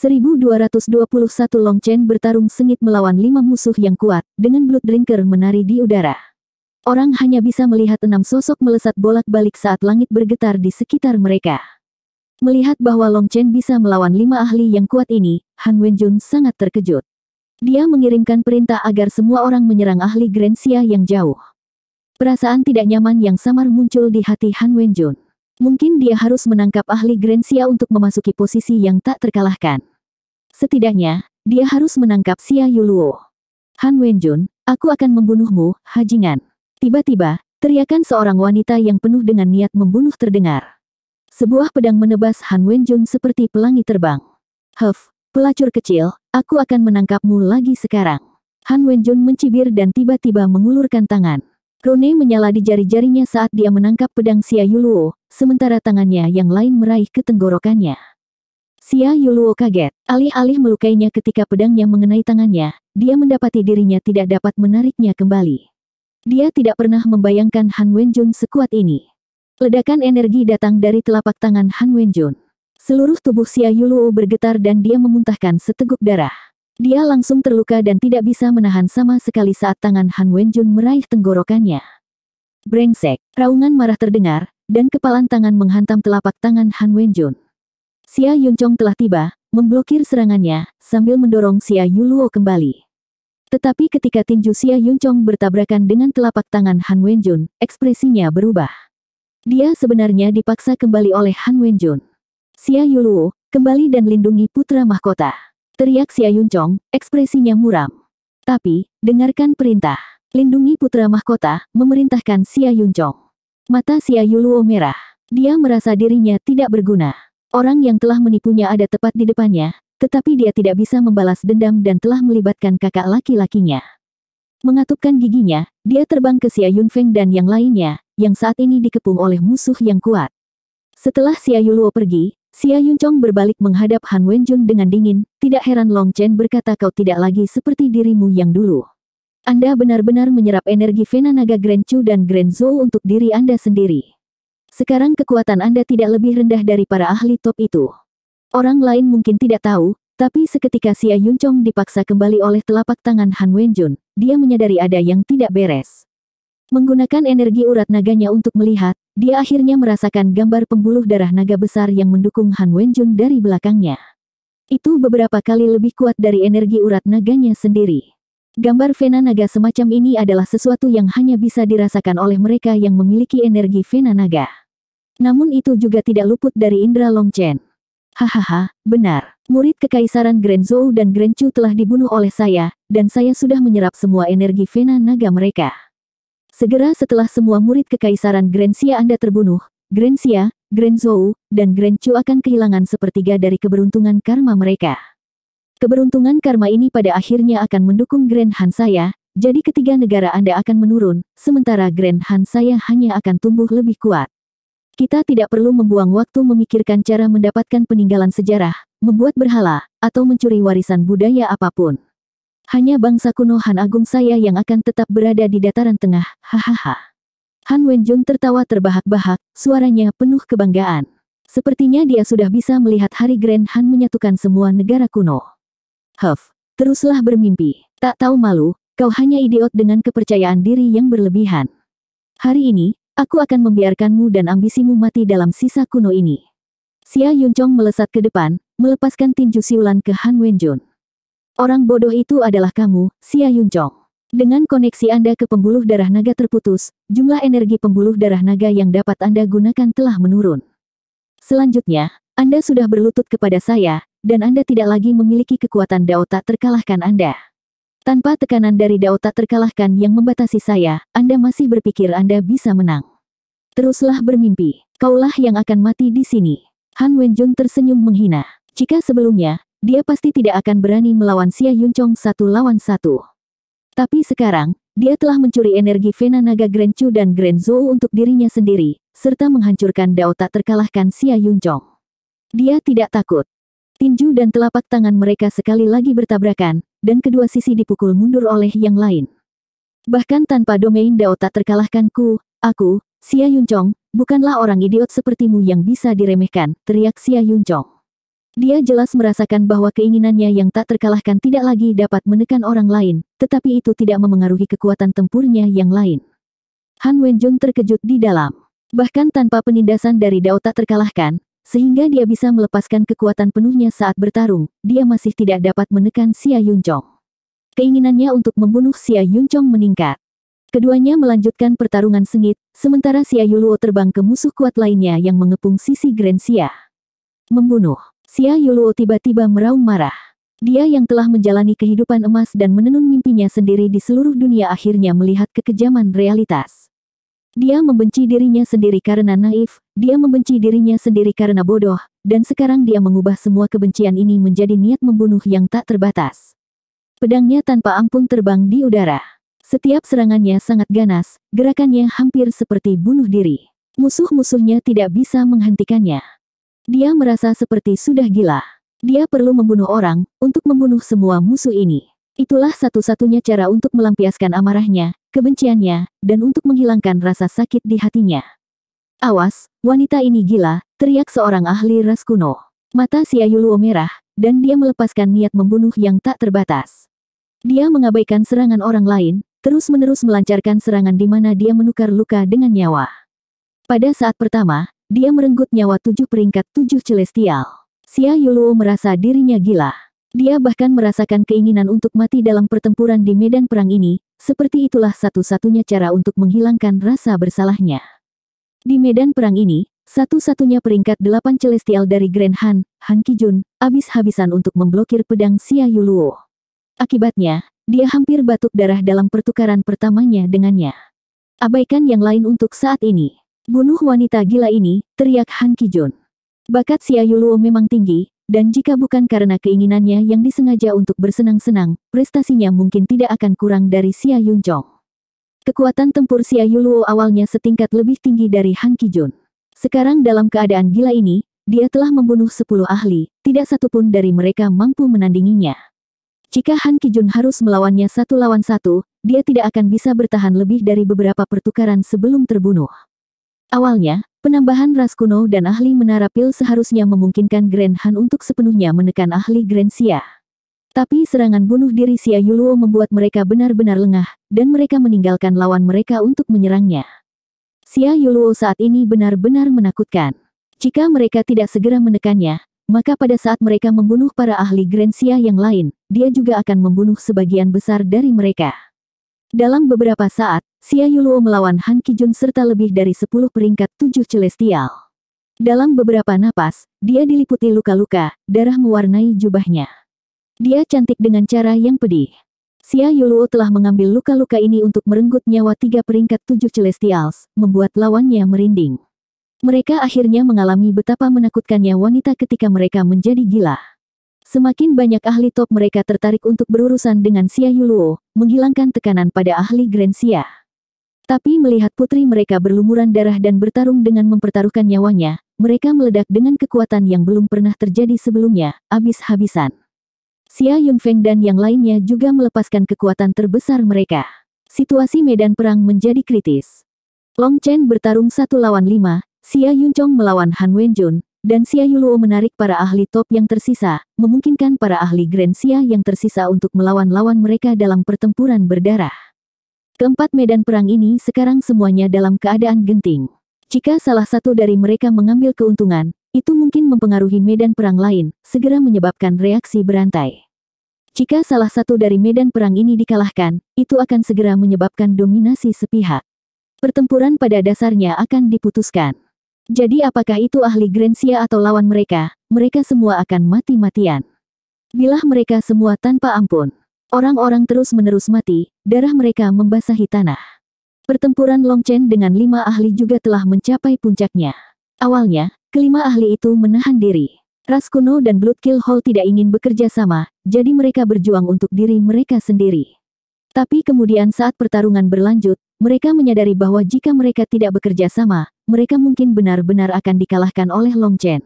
1221 Long Chen bertarung sengit melawan lima musuh yang kuat, dengan Blood Drinker menari di udara. Orang hanya bisa melihat enam sosok melesat bolak-balik saat langit bergetar di sekitar mereka. Melihat bahwa Long Chen bisa melawan lima ahli yang kuat ini, Han Wenjun sangat terkejut. Dia mengirimkan perintah agar semua orang menyerang ahli Grensia yang jauh. Perasaan tidak nyaman yang samar muncul di hati Han Wenjun. Mungkin dia harus menangkap ahli Grensia untuk memasuki posisi yang tak terkalahkan. Setidaknya, dia harus menangkap Xia Yuluo. Han Wenjun, aku akan membunuhmu, hajingan. Tiba-tiba, teriakan seorang wanita yang penuh dengan niat membunuh terdengar. Sebuah pedang menebas Han Wenjun seperti pelangi terbang. Huff, pelacur kecil, aku akan menangkapmu lagi sekarang. Han Wenjun mencibir dan tiba-tiba mengulurkan tangan. Rune menyala di jari-jarinya saat dia menangkap pedang Xia Yuluo, sementara tangannya yang lain meraih ketenggorokannya. Xia Yuluo kaget. Alih-alih melukainya ketika pedangnya mengenai tangannya, dia mendapati dirinya tidak dapat menariknya kembali. Dia tidak pernah membayangkan Han Wenjun sekuat ini. Ledakan energi datang dari telapak tangan Han Wenjun. Seluruh tubuh Xia Yuluo bergetar dan dia memuntahkan seteguk darah. Dia langsung terluka dan tidak bisa menahan sama sekali saat tangan Han Wenjun meraih tenggorokannya. Brengsek, raungan marah terdengar, dan kepalan tangan menghantam telapak tangan Han Wenjun. Xia Yunchong telah tiba, memblokir serangannya, sambil mendorong Xia Yuluo kembali. Tetapi ketika tinju Xia Yunchong bertabrakan dengan telapak tangan Han Wenjun, ekspresinya berubah. Dia sebenarnya dipaksa kembali oleh Han Wenjun. Xia Yuluo, kembali dan lindungi putra mahkota. Teriak Xia Yunchong, ekspresinya muram. Tapi, dengarkan perintah. Lindungi putra mahkota, memerintahkan Xia Yunchong. Mata Xia Yuluo merah. Dia merasa dirinya tidak berguna. Orang yang telah menipunya ada tepat di depannya, tetapi dia tidak bisa membalas dendam dan telah melibatkan kakak laki-lakinya. Mengatupkan giginya, dia terbang ke Xia Yunfeng dan yang lainnya, yang saat ini dikepung oleh musuh yang kuat. Setelah Xia Yuluo pergi, Xia Yunchong berbalik menghadap Han Wenjun dengan dingin, tidak heran Long Chen berkata kau tidak lagi seperti dirimu yang dulu. Anda benar-benar menyerap energi Vena Naga Grand Chu dan Grand Zhou untuk diri Anda sendiri. Sekarang kekuatan Anda tidak lebih rendah dari para ahli top itu. Orang lain mungkin tidak tahu, tapi seketika Xia Yunchong dipaksa kembali oleh telapak tangan Han Wenjun, dia menyadari ada yang tidak beres. Menggunakan energi urat naganya untuk melihat, dia akhirnya merasakan gambar pembuluh darah naga besar yang mendukung Han Wenjun dari belakangnya. Itu beberapa kali lebih kuat dari energi urat naganya sendiri. Gambar vena naga semacam ini adalah sesuatu yang hanya bisa dirasakan oleh mereka yang memiliki energi vena naga. Namun itu juga tidak luput dari indera Longchen. Hahaha, benar. Murid kekaisaran Grand Zhou dan Grand Chu telah dibunuh oleh saya, dan saya sudah menyerap semua energi vena naga mereka. Segera setelah semua murid kekaisaran Grand Xia Anda terbunuh, Grand Xia, Grand Zhou, dan Grand Chu akan kehilangan sepertiga dari keberuntungan karma mereka. Keberuntungan karma ini pada akhirnya akan mendukung Grand Han saya, jadi ketiga negara Anda akan menurun, sementara Grand Han saya hanya akan tumbuh lebih kuat. Kita tidak perlu membuang waktu memikirkan cara mendapatkan peninggalan sejarah, membuat berhala, atau mencuri warisan budaya apapun. Hanya bangsa kuno Han Agung saya yang akan tetap berada di dataran tengah, hahaha. Han Wenjun tertawa terbahak-bahak, suaranya penuh kebanggaan. Sepertinya dia sudah bisa melihat hari Grand Han menyatukan semua negara kuno. Huff, teruslah bermimpi. Tak tahu malu, kau hanya idiot dengan kepercayaan diri yang berlebihan. Hari ini, Aku akan membiarkanmu dan ambisimu mati dalam sisa kuno ini. Xia Yuncong melesat ke depan, melepaskan tinju siulan ke Han Wenjun. Orang bodoh itu adalah kamu, Xia Yuncong. Dengan koneksi Anda ke pembuluh darah naga terputus, jumlah energi pembuluh darah naga yang dapat Anda gunakan telah menurun. Selanjutnya, Anda sudah berlutut kepada saya, dan Anda tidak lagi memiliki kekuatan dao tak terkalahkan Anda. Tanpa tekanan dari dao tak terkalahkan yang membatasi saya, Anda masih berpikir Anda bisa menang. Teruslah bermimpi, kaulah yang akan mati di sini. Han Wenjun tersenyum menghina. Jika sebelumnya, dia pasti tidak akan berani melawan Xia Yunchong satu lawan satu. Tapi sekarang, dia telah mencuri energi Vena Naga Grand Chu dan Grand Zhou untuk dirinya sendiri, serta menghancurkan Dao tak terkalahkan Xia Yunchong. Dia tidak takut. Tinju dan telapak tangan mereka sekali lagi bertabrakan, dan kedua sisi dipukul mundur oleh yang lain. Bahkan tanpa domain Dao tak terkalahkanku, aku, Xia Yunchong, bukanlah orang idiot sepertimu yang bisa diremehkan, teriak Xia Yunchong. Dia jelas merasakan bahwa keinginannya yang tak terkalahkan tidak lagi dapat menekan orang lain, tetapi itu tidak memengaruhi kekuatan tempurnya yang lain. Han Wenjun terkejut di dalam. Bahkan tanpa penindasan dari Dao tak terkalahkan, sehingga dia bisa melepaskan kekuatan penuhnya saat bertarung, dia masih tidak dapat menekan Xia Yunchong. Keinginannya untuk membunuh Xia Yunchong meningkat. Keduanya melanjutkan pertarungan sengit, sementara Xia Yuluo terbang ke musuh kuat lainnya yang mengepung sisi Grand Xia. Membunuh, Xia Yuluo tiba-tiba meraung marah. Dia yang telah menjalani kehidupan emas dan menenun mimpinya sendiri di seluruh dunia akhirnya melihat kekejaman realitas. Dia membenci dirinya sendiri karena naif, dia membenci dirinya sendiri karena bodoh, dan sekarang dia mengubah semua kebencian ini menjadi niat membunuh yang tak terbatas. Pedangnya tanpa ampun terbang di udara. Setiap serangannya sangat ganas, gerakannya hampir seperti bunuh diri. Musuh-musuhnya tidak bisa menghentikannya. Dia merasa seperti sudah gila. Dia perlu membunuh orang untuk membunuh semua musuh ini. Itulah satu-satunya cara untuk melampiaskan amarahnya, kebenciannya, dan untuk menghilangkan rasa sakit di hatinya. Awas, wanita ini gila, teriak seorang ahli ras kuno. Mata si Ayulu merah, dan dia melepaskan niat membunuh yang tak terbatas. Dia mengabaikan serangan orang lain, terus-menerus melancarkan serangan di mana dia menukar luka dengan nyawa. Pada saat pertama, dia merenggut nyawa tujuh peringkat tujuh celestial. Xia Yuluo merasa dirinya gila. Dia bahkan merasakan keinginan untuk mati dalam pertempuran di medan perang ini, seperti itulah satu-satunya cara untuk menghilangkan rasa bersalahnya. Di medan perang ini, satu-satunya peringkat delapan celestial dari Grand Han, Han Kijun, habis-habisan untuk memblokir pedang Xia Yuluo. Akibatnya, dia hampir batuk darah dalam pertukaran pertamanya dengannya. Abaikan yang lain untuk saat ini. Bunuh wanita gila ini, teriak Han Kijun. Bakat Xia memang tinggi, dan jika bukan karena keinginannya yang disengaja untuk bersenang-senang, prestasinya mungkin tidak akan kurang dari Xia Yunjong. Kekuatan tempur Xia Yuluo awalnya setingkat lebih tinggi dari Han Kijun. Sekarang dalam keadaan gila ini, dia telah membunuh 10 ahli, tidak satupun dari mereka mampu menandinginya. Jika Han Kijun harus melawannya satu lawan satu, dia tidak akan bisa bertahan lebih dari beberapa pertukaran sebelum terbunuh. Awalnya, penambahan ras kuno dan ahli menara pil seharusnya memungkinkan Grand Han untuk sepenuhnya menekan ahli Grand Xia. Tapi serangan bunuh diri Sia Yuluo membuat mereka benar-benar lengah, dan mereka meninggalkan lawan mereka untuk menyerangnya. Sia Yuluo saat ini benar-benar menakutkan. Jika mereka tidak segera menekannya, maka pada saat mereka membunuh para ahli Grensia yang lain, dia juga akan membunuh sebagian besar dari mereka. Dalam beberapa saat, Xia Yuluo melawan Han Kijun serta lebih dari 10 peringkat 7 celestial. Dalam beberapa napas, dia diliputi luka-luka, darah mewarnai jubahnya. Dia cantik dengan cara yang pedih. Xia Yuluo telah mengambil luka-luka ini untuk merenggut nyawa tiga peringkat tujuh celestials, membuat lawannya merinding. Mereka akhirnya mengalami betapa menakutkannya wanita ketika mereka menjadi gila. Semakin banyak ahli top mereka tertarik untuk berurusan dengan Xia Yuluo, menghilangkan tekanan pada ahli Grand Xia. Tapi melihat putri mereka berlumuran darah dan bertarung dengan mempertaruhkan nyawanya, mereka meledak dengan kekuatan yang belum pernah terjadi sebelumnya, habis-habisan. Xia Yunfeng dan yang lainnya juga melepaskan kekuatan terbesar mereka. Situasi medan perang menjadi kritis. Long Chen bertarung satu lawan lima, Xia Yunchong melawan Han Wenjun, dan Xia Yuluo menarik para ahli top yang tersisa, memungkinkan para ahli Grand Xia yang tersisa untuk melawan lawan mereka dalam pertempuran berdarah. Keempat medan perang ini sekarang semuanya dalam keadaan genting. Jika salah satu dari mereka mengambil keuntungan, itu mungkin mempengaruhi medan perang lain, segera menyebabkan reaksi berantai. Jika salah satu dari medan perang ini dikalahkan, itu akan segera menyebabkan dominasi sepihak. Pertempuran pada dasarnya akan diputuskan. Jadi apakah itu ahli Grensia atau lawan mereka, mereka semua akan mati-matian. Bilah mereka semua tanpa ampun. Orang-orang terus-menerus mati, darah mereka membasahi tanah. Pertempuran Long Chen dengan lima ahli juga telah mencapai puncaknya. Awalnya, kelima ahli itu menahan diri. Ras Kuno dan Bloodkill Hall tidak ingin bekerja sama, jadi mereka berjuang untuk diri mereka sendiri. Tapi kemudian saat pertarungan berlanjut, mereka menyadari bahwa jika mereka tidak bekerja sama, mereka mungkin benar-benar akan dikalahkan oleh Long Chen.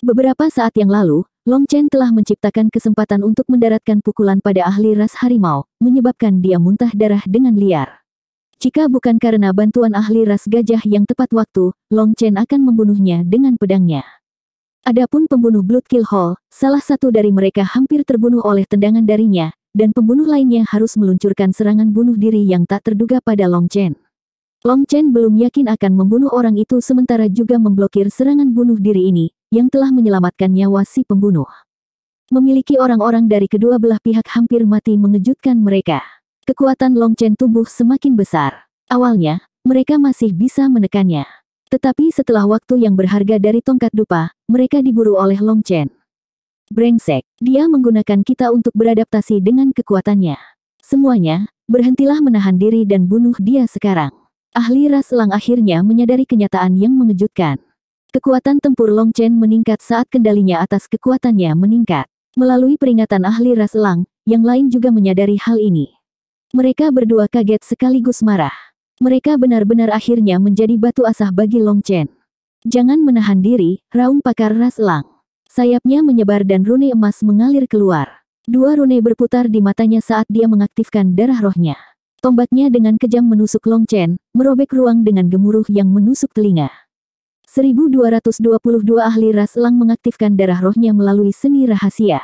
Beberapa saat yang lalu, Long Chen telah menciptakan kesempatan untuk mendaratkan pukulan pada ahli ras harimau, menyebabkan dia muntah darah dengan liar. Jika bukan karena bantuan ahli ras gajah yang tepat waktu, Long Chen akan membunuhnya dengan pedangnya. Adapun pembunuh Blood Kill Hall, salah satu dari mereka hampir terbunuh oleh tendangan darinya, dan pembunuh lainnya harus meluncurkan serangan bunuh diri yang tak terduga pada Long Chen. Long Chen belum yakin akan membunuh orang itu sementara juga memblokir serangan bunuh diri ini, yang telah menyelamatkan nyawa si pembunuh. Memiliki orang-orang dari kedua belah pihak hampir mati mengejutkan mereka. Kekuatan Long Chen tumbuh semakin besar. Awalnya, mereka masih bisa menekannya. Tetapi setelah waktu yang berharga dari tongkat dupa, mereka diburu oleh Long Chen. Brengsek, dia menggunakan kita untuk beradaptasi dengan kekuatannya. Semuanya, berhentilah menahan diri dan bunuh dia sekarang. Ahli ras elang akhirnya menyadari kenyataan yang mengejutkan. Kekuatan tempur Long Chen meningkat saat kendalinya atas kekuatannya meningkat. Melalui peringatan ahli ras elang, yang lain juga menyadari hal ini. Mereka berdua kaget sekaligus marah. Mereka benar-benar akhirnya menjadi batu asah bagi Long Chen. Jangan menahan diri, raung pakar ras elang. Sayapnya menyebar dan rune emas mengalir keluar. Dua rune berputar di matanya saat dia mengaktifkan darah rohnya. Tombaknya dengan kejam menusuk Long Chen, merobek ruang dengan gemuruh yang menusuk telinga. 1222 ahli ras lang mengaktifkan darah rohnya melalui seni rahasia.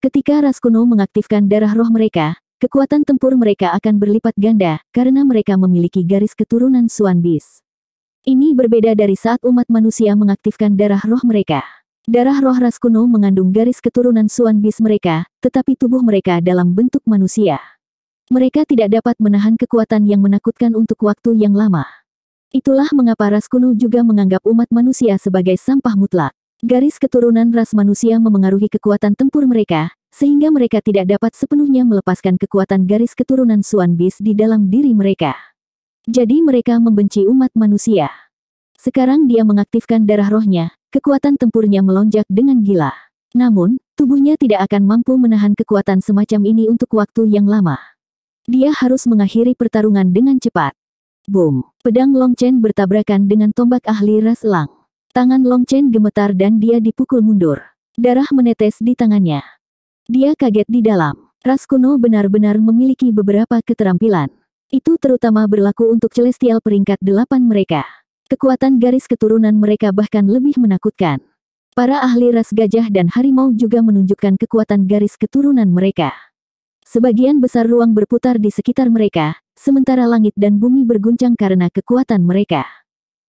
Ketika ras kuno mengaktifkan darah roh mereka, kekuatan tempur mereka akan berlipat ganda karena mereka memiliki garis keturunan Suan Bis. Ini berbeda dari saat umat manusia mengaktifkan darah roh mereka. Darah roh ras kuno mengandung garis keturunan Suan Bis mereka, tetapi tubuh mereka dalam bentuk manusia. Mereka tidak dapat menahan kekuatan yang menakutkan untuk waktu yang lama. Itulah mengapa ras kuno juga menganggap umat manusia sebagai sampah mutlak. Garis keturunan ras manusia memengaruhi kekuatan tempur mereka, sehingga mereka tidak dapat sepenuhnya melepaskan kekuatan garis keturunan Suan Bis di dalam diri mereka. Jadi mereka membenci umat manusia. Sekarang dia mengaktifkan darah rohnya, Kekuatan tempurnya melonjak dengan gila. Namun, tubuhnya tidak akan mampu menahan kekuatan semacam ini untuk waktu yang lama. Dia harus mengakhiri pertarungan dengan cepat. Boom! Pedang Long Chen bertabrakan dengan tombak ahli ras elang. Tangan Long Chen gemetar dan dia dipukul mundur. Darah menetes di tangannya. Dia kaget di dalam. Ras kuno benar-benar memiliki beberapa keterampilan. Itu terutama berlaku untuk Celestial peringkat delapan mereka. Kekuatan garis keturunan mereka bahkan lebih menakutkan. Para ahli ras gajah dan harimau juga menunjukkan kekuatan garis keturunan mereka. Sebagian besar ruang berputar di sekitar mereka, sementara langit dan bumi berguncang karena kekuatan mereka.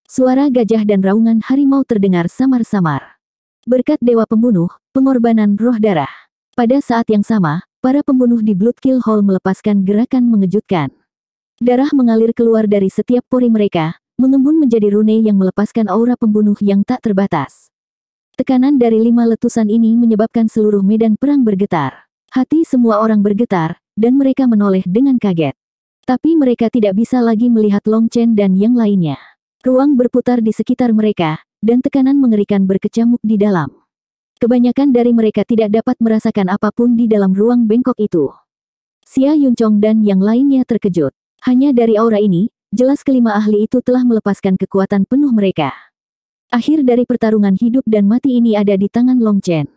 Suara gajah dan raungan harimau terdengar samar-samar. Berkat dewa pembunuh, pengorbanan roh darah. Pada saat yang sama, para pembunuh di Bloodkill Hall melepaskan gerakan mengejutkan. Darah mengalir keluar dari setiap pori mereka, mengembun menjadi rune yang melepaskan aura pembunuh yang tak terbatas. Tekanan dari lima letusan ini menyebabkan seluruh medan perang bergetar. Hati semua orang bergetar, dan mereka menoleh dengan kaget. Tapi mereka tidak bisa lagi melihat Long Chen dan yang lainnya. Ruang berputar di sekitar mereka, dan tekanan mengerikan berkecamuk di dalam. Kebanyakan dari mereka tidak dapat merasakan apapun di dalam ruang bengkok itu. Xia Yuncong dan yang lainnya terkejut. Hanya dari aura ini, jelas kelima ahli itu telah melepaskan kekuatan penuh mereka. Akhir dari pertarungan hidup dan mati ini ada di tangan Long Chen.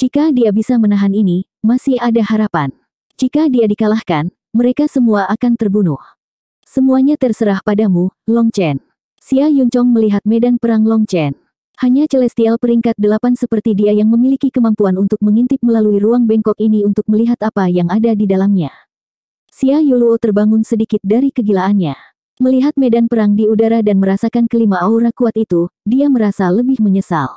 Jika dia bisa menahan ini, masih ada harapan. Jika dia dikalahkan, mereka semua akan terbunuh. Semuanya terserah padamu, Long Chen. Xia Yunchong melihat medan perang Long Chen. Hanya Celestial peringkat delapan seperti dia yang memiliki kemampuan untuk mengintip melalui ruang bengkok ini untuk melihat apa yang ada di dalamnya. Xia Yuluo terbangun sedikit dari kegilaannya. Melihat medan perang di udara dan merasakan kelima aura kuat itu, dia merasa lebih menyesal.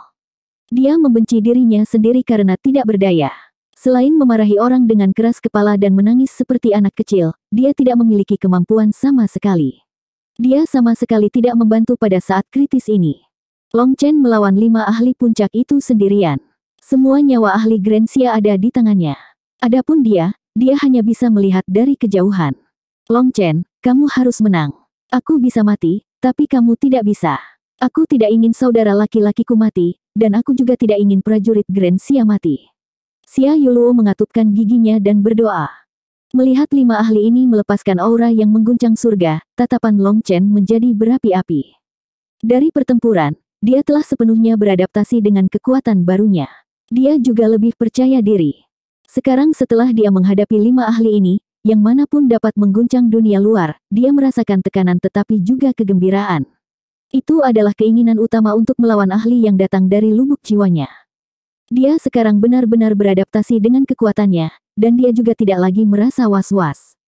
Dia membenci dirinya sendiri karena tidak berdaya. Selain memarahi orang dengan keras kepala dan menangis seperti anak kecil, dia tidak memiliki kemampuan sama sekali. Dia sama sekali tidak membantu pada saat kritis ini. Long Chen melawan lima ahli puncak itu sendirian. Semua nyawa ahli Grensia ada di tangannya. Adapun dia, dia hanya bisa melihat dari kejauhan. Long Chen, kamu harus menang. Aku bisa mati, tapi kamu tidak bisa. Aku tidak ingin saudara laki-lakiku mati, dan aku juga tidak ingin prajurit Grand Sia mati. Sia Yuluo mengatupkan giginya dan berdoa. Melihat lima ahli ini melepaskan aura yang mengguncang surga, tatapan Long Chen menjadi berapi-api. Dari pertempuran, dia telah sepenuhnya beradaptasi dengan kekuatan barunya. Dia juga lebih percaya diri. Sekarang setelah dia menghadapi lima ahli ini, yang manapun dapat mengguncang dunia luar, dia merasakan tekanan tetapi juga kegembiraan. Itu adalah keinginan utama untuk melawan ahli yang datang dari lubuk jiwanya. Dia sekarang benar-benar beradaptasi dengan kekuatannya, dan dia juga tidak lagi merasa was-was.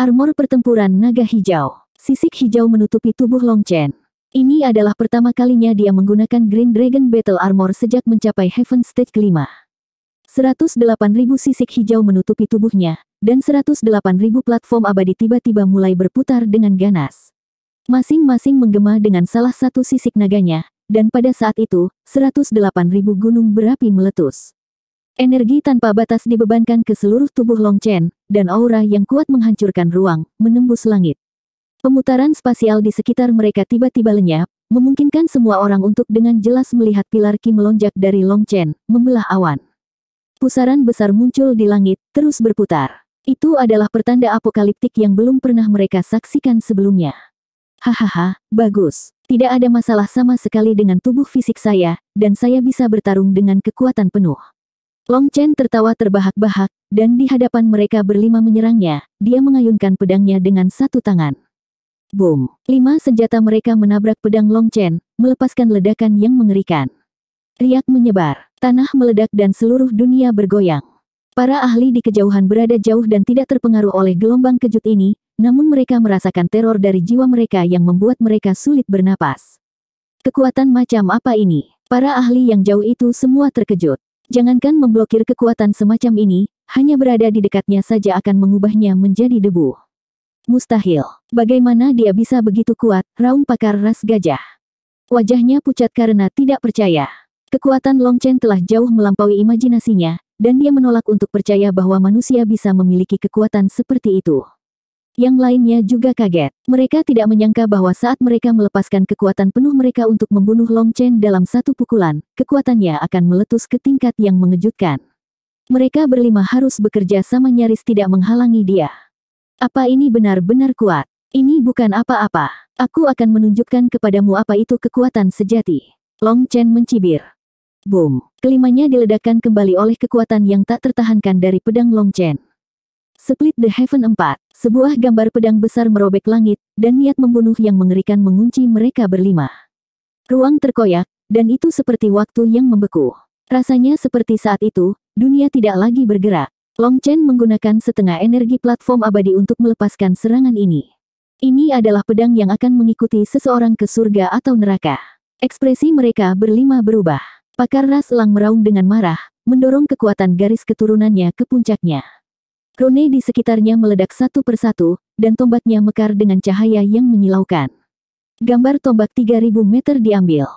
Armor pertempuran naga hijau. Sisik hijau menutupi tubuh Long Chen. Ini adalah pertama kalinya dia menggunakan Green Dragon Battle Armor sejak mencapai Heaven Stage kelima. 108.000 sisik hijau menutupi tubuhnya, dan 108.000 platform abadi tiba-tiba mulai berputar dengan ganas. Masing-masing menggema dengan salah satu sisik naganya, dan pada saat itu, 108.000 gunung berapi meletus. Energi tanpa batas dibebankan ke seluruh tubuh Long Chen, dan aura yang kuat menghancurkan ruang, menembus langit. Pemutaran spasial di sekitar mereka tiba-tiba lenyap, memungkinkan semua orang untuk dengan jelas melihat pilar Ki melonjak dari Long Chen, membelah awan. Pusaran besar muncul di langit, terus berputar. Itu adalah pertanda apokaliptik yang belum pernah mereka saksikan sebelumnya. Hahaha, bagus. Tidak ada masalah sama sekali dengan tubuh fisik saya, dan saya bisa bertarung dengan kekuatan penuh. Long Chen tertawa terbahak-bahak, dan di hadapan mereka berlima menyerangnya, dia mengayunkan pedangnya dengan satu tangan. Boom! Lima senjata mereka menabrak pedang Long Chen, melepaskan ledakan yang mengerikan. Riak menyebar. Tanah meledak dan seluruh dunia bergoyang. Para ahli di kejauhan berada jauh dan tidak terpengaruh oleh gelombang kejut ini, namun mereka merasakan teror dari jiwa mereka yang membuat mereka sulit bernapas. Kekuatan macam apa ini? Para ahli yang jauh itu semua terkejut. Jangankan memblokir kekuatan semacam ini, hanya berada di dekatnya saja akan mengubahnya menjadi debu. Mustahil. Bagaimana dia bisa begitu kuat, raung pakar ras gajah. Wajahnya pucat karena tidak percaya. Kekuatan Long Chen telah jauh melampaui imajinasinya, dan dia menolak untuk percaya bahwa manusia bisa memiliki kekuatan seperti itu. Yang lainnya juga kaget. Mereka tidak menyangka bahwa saat mereka melepaskan kekuatan penuh mereka untuk membunuh Long Chen dalam satu pukulan, kekuatannya akan meletus ke tingkat yang mengejutkan. Mereka berlima harus bekerja sama nyaris tidak menghalangi dia. Apa ini benar-benar kuat? Ini bukan apa-apa. Aku akan menunjukkan kepadamu apa itu kekuatan sejati. Long Chen mencibir. Boom! Kelimanya diledakkan kembali oleh kekuatan yang tak tertahankan dari pedang Long Chen. Split the Heaven 4, sebuah gambar pedang besar merobek langit, dan niat membunuh yang mengerikan mengunci mereka berlima. Ruang terkoyak, dan itu seperti waktu yang membeku. Rasanya seperti saat itu, dunia tidak lagi bergerak. Long Chen menggunakan setengah energi platform abadi untuk melepaskan serangan ini. Ini adalah pedang yang akan mengikuti seseorang ke surga atau neraka. Ekspresi mereka berlima berubah. Pakarna selang meraung dengan marah, mendorong kekuatan garis keturunannya ke puncaknya. Rune di sekitarnya meledak satu persatu, dan tombaknya mekar dengan cahaya yang menyilaukan. Gambar tombak 3000 meter diambil.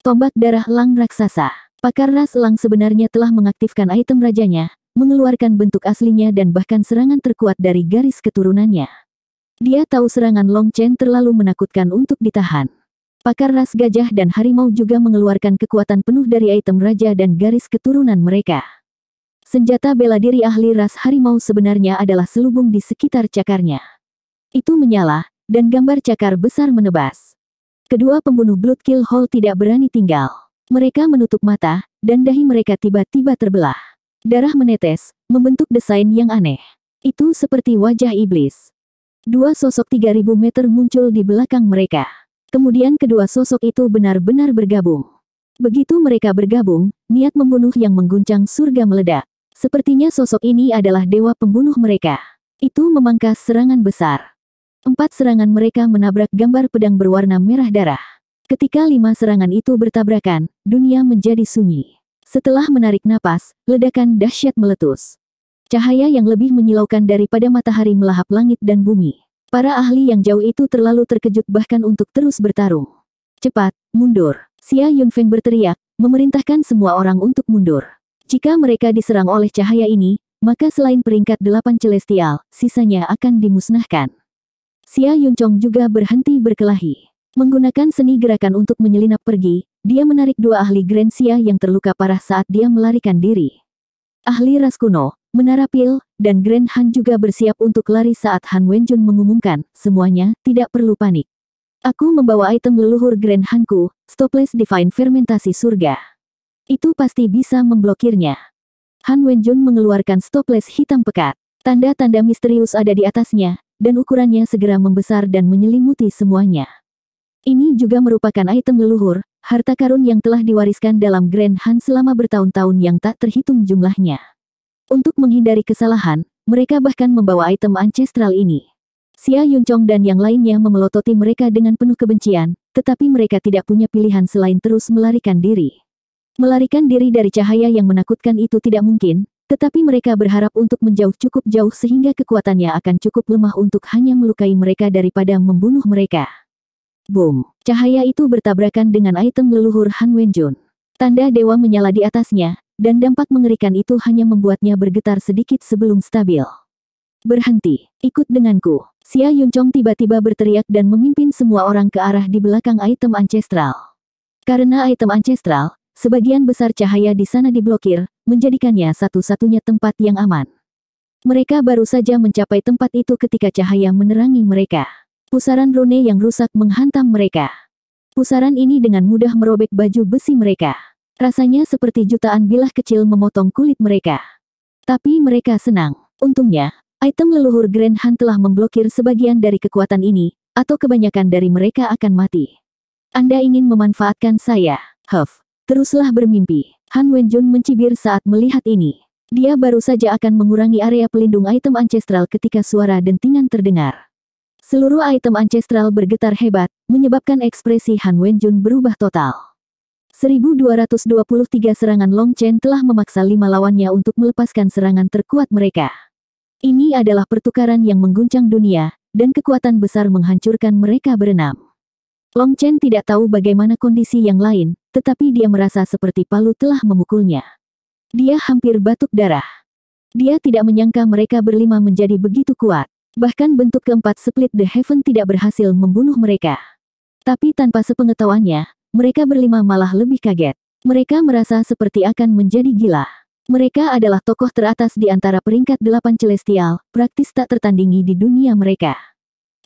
Tombak darah lang raksasa. Pakarna selang sebenarnya telah mengaktifkan item rajanya, mengeluarkan bentuk aslinya dan bahkan serangan terkuat dari garis keturunannya. Dia tahu serangan Long Chen terlalu menakutkan untuk ditahan. Pakar ras gajah dan harimau juga mengeluarkan kekuatan penuh dari item raja dan garis keturunan mereka. Senjata bela diri ahli ras harimau sebenarnya adalah selubung di sekitar cakarnya. Itu menyala, dan gambar cakar besar menebas. Kedua pembunuh Blood Kill Hall tidak berani tinggal. Mereka menutup mata, dan dahi mereka tiba-tiba terbelah. Darah menetes, membentuk desain yang aneh. Itu seperti wajah iblis. Dua sosok 3000 meter muncul di belakang mereka. Kemudian kedua sosok itu benar-benar bergabung. Begitu mereka bergabung, niat membunuh yang mengguncang surga meledak. Sepertinya sosok ini adalah dewa pembunuh mereka. Itu memangkas serangan besar. Empat serangan mereka menabrak gambar pedang berwarna merah darah. Ketika lima serangan itu bertabrakan, dunia menjadi sunyi. Setelah menarik napas, ledakan dahsyat meletus. Cahaya yang lebih menyilaukan daripada matahari melahap langit dan bumi. Para ahli yang jauh itu terlalu terkejut bahkan untuk terus bertarung. Cepat, mundur. Xia Yunfeng berteriak, memerintahkan semua orang untuk mundur. Jika mereka diserang oleh cahaya ini, maka selain peringkat delapan celestial, sisanya akan dimusnahkan. Xia Yuncong juga berhenti berkelahi. Menggunakan seni gerakan untuk menyelinap pergi, dia menarik dua ahli Grand Xia yang terluka parah saat dia melarikan diri. Ahli ras kuno, Menara Pil, dan Grand Han juga bersiap untuk lari saat Han Wenjun mengumumkan, semuanya tidak perlu panik. Aku membawa item leluhur Grand Hanku, Stopless Divine Fermentasi Surga. Itu pasti bisa memblokirnya. Han Wenjun mengeluarkan Stopless hitam pekat. Tanda-tanda misterius ada di atasnya, dan ukurannya segera membesar dan menyelimuti semuanya. Ini juga merupakan item leluhur, harta karun yang telah diwariskan dalam Grand Han selama bertahun-tahun yang tak terhitung jumlahnya. Untuk menghindari kesalahan, mereka bahkan membawa item ancestral ini. Xia Yuncong dan yang lainnya memelototi mereka dengan penuh kebencian, tetapi mereka tidak punya pilihan selain terus melarikan diri. Melarikan diri dari cahaya yang menakutkan itu tidak mungkin, tetapi mereka berharap untuk menjauh cukup jauh sehingga kekuatannya akan cukup lemah untuk hanya melukai mereka daripada membunuh mereka. Boom. Cahaya itu bertabrakan dengan item leluhur Han Wenjun. Tanda dewa menyala di atasnya, dan dampak mengerikan itu hanya membuatnya bergetar sedikit sebelum stabil. Berhenti, ikut denganku. Xia Yuncong tiba-tiba berteriak dan memimpin semua orang ke arah di belakang item ancestral. Karena item ancestral, sebagian besar cahaya di sana diblokir, menjadikannya satu-satunya tempat yang aman. Mereka baru saja mencapai tempat itu ketika cahaya menerangi mereka. Pusaran rune yang rusak menghantam mereka. Pusaran ini dengan mudah merobek baju besi mereka. Rasanya seperti jutaan bilah kecil memotong kulit mereka. Tapi mereka senang. Untungnya, item leluhur Grand Hunt telah memblokir sebagian dari kekuatan ini, atau kebanyakan dari mereka akan mati. Anda ingin memanfaatkan saya, Huff. Teruslah bermimpi. Han Wenjun mencibir saat melihat ini. Dia baru saja akan mengurangi area pelindung item ancestral ketika suara dentingan terdengar. Seluruh item ancestral bergetar hebat, menyebabkan ekspresi Han Wenjun berubah total. 1223 serangan Long Chen telah memaksa lima lawannya untuk melepaskan serangan terkuat mereka. Ini adalah pertukaran yang mengguncang dunia, dan kekuatan besar menghancurkan mereka berenam. Long Chen tidak tahu bagaimana kondisi yang lain, tetapi dia merasa seperti palu telah memukulnya. Dia hampir batuk darah. Dia tidak menyangka mereka berlima menjadi begitu kuat. Bahkan bentuk keempat split the heaven tidak berhasil membunuh mereka. Tapi tanpa sepengetahuannya, mereka berlima malah lebih kaget. Mereka merasa seperti akan menjadi gila. Mereka adalah tokoh teratas di antara peringkat delapan celestial, praktis tak tertandingi di dunia mereka.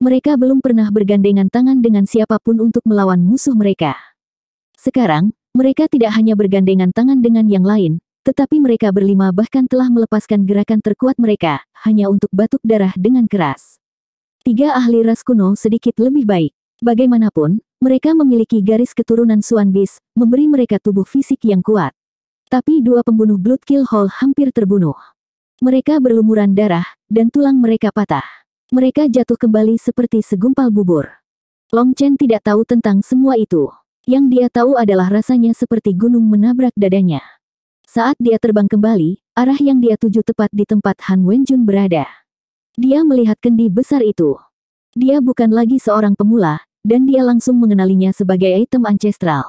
Mereka belum pernah bergandengan tangan dengan siapapun untuk melawan musuh mereka. Sekarang, mereka tidak hanya bergandengan tangan dengan yang lain, tetapi mereka berlima bahkan telah melepaskan gerakan terkuat mereka, hanya untuk batuk darah dengan keras. Tiga ahli ras kuno sedikit lebih baik. Bagaimanapun, mereka memiliki garis keturunan Suan Bis, memberi mereka tubuh fisik yang kuat. Tapi dua pembunuh Blood Kill Hall hampir terbunuh. Mereka berlumuran darah, dan tulang mereka patah. Mereka jatuh kembali seperti segumpal bubur. Long Chen tidak tahu tentang semua itu. Yang dia tahu adalah rasanya seperti gunung menabrak dadanya. Saat dia terbang kembali, arah yang dia tuju tepat di tempat Han Wenjun berada. Dia melihat kendi besar itu. Dia bukan lagi seorang pemula, dan dia langsung mengenalinya sebagai item ancestral.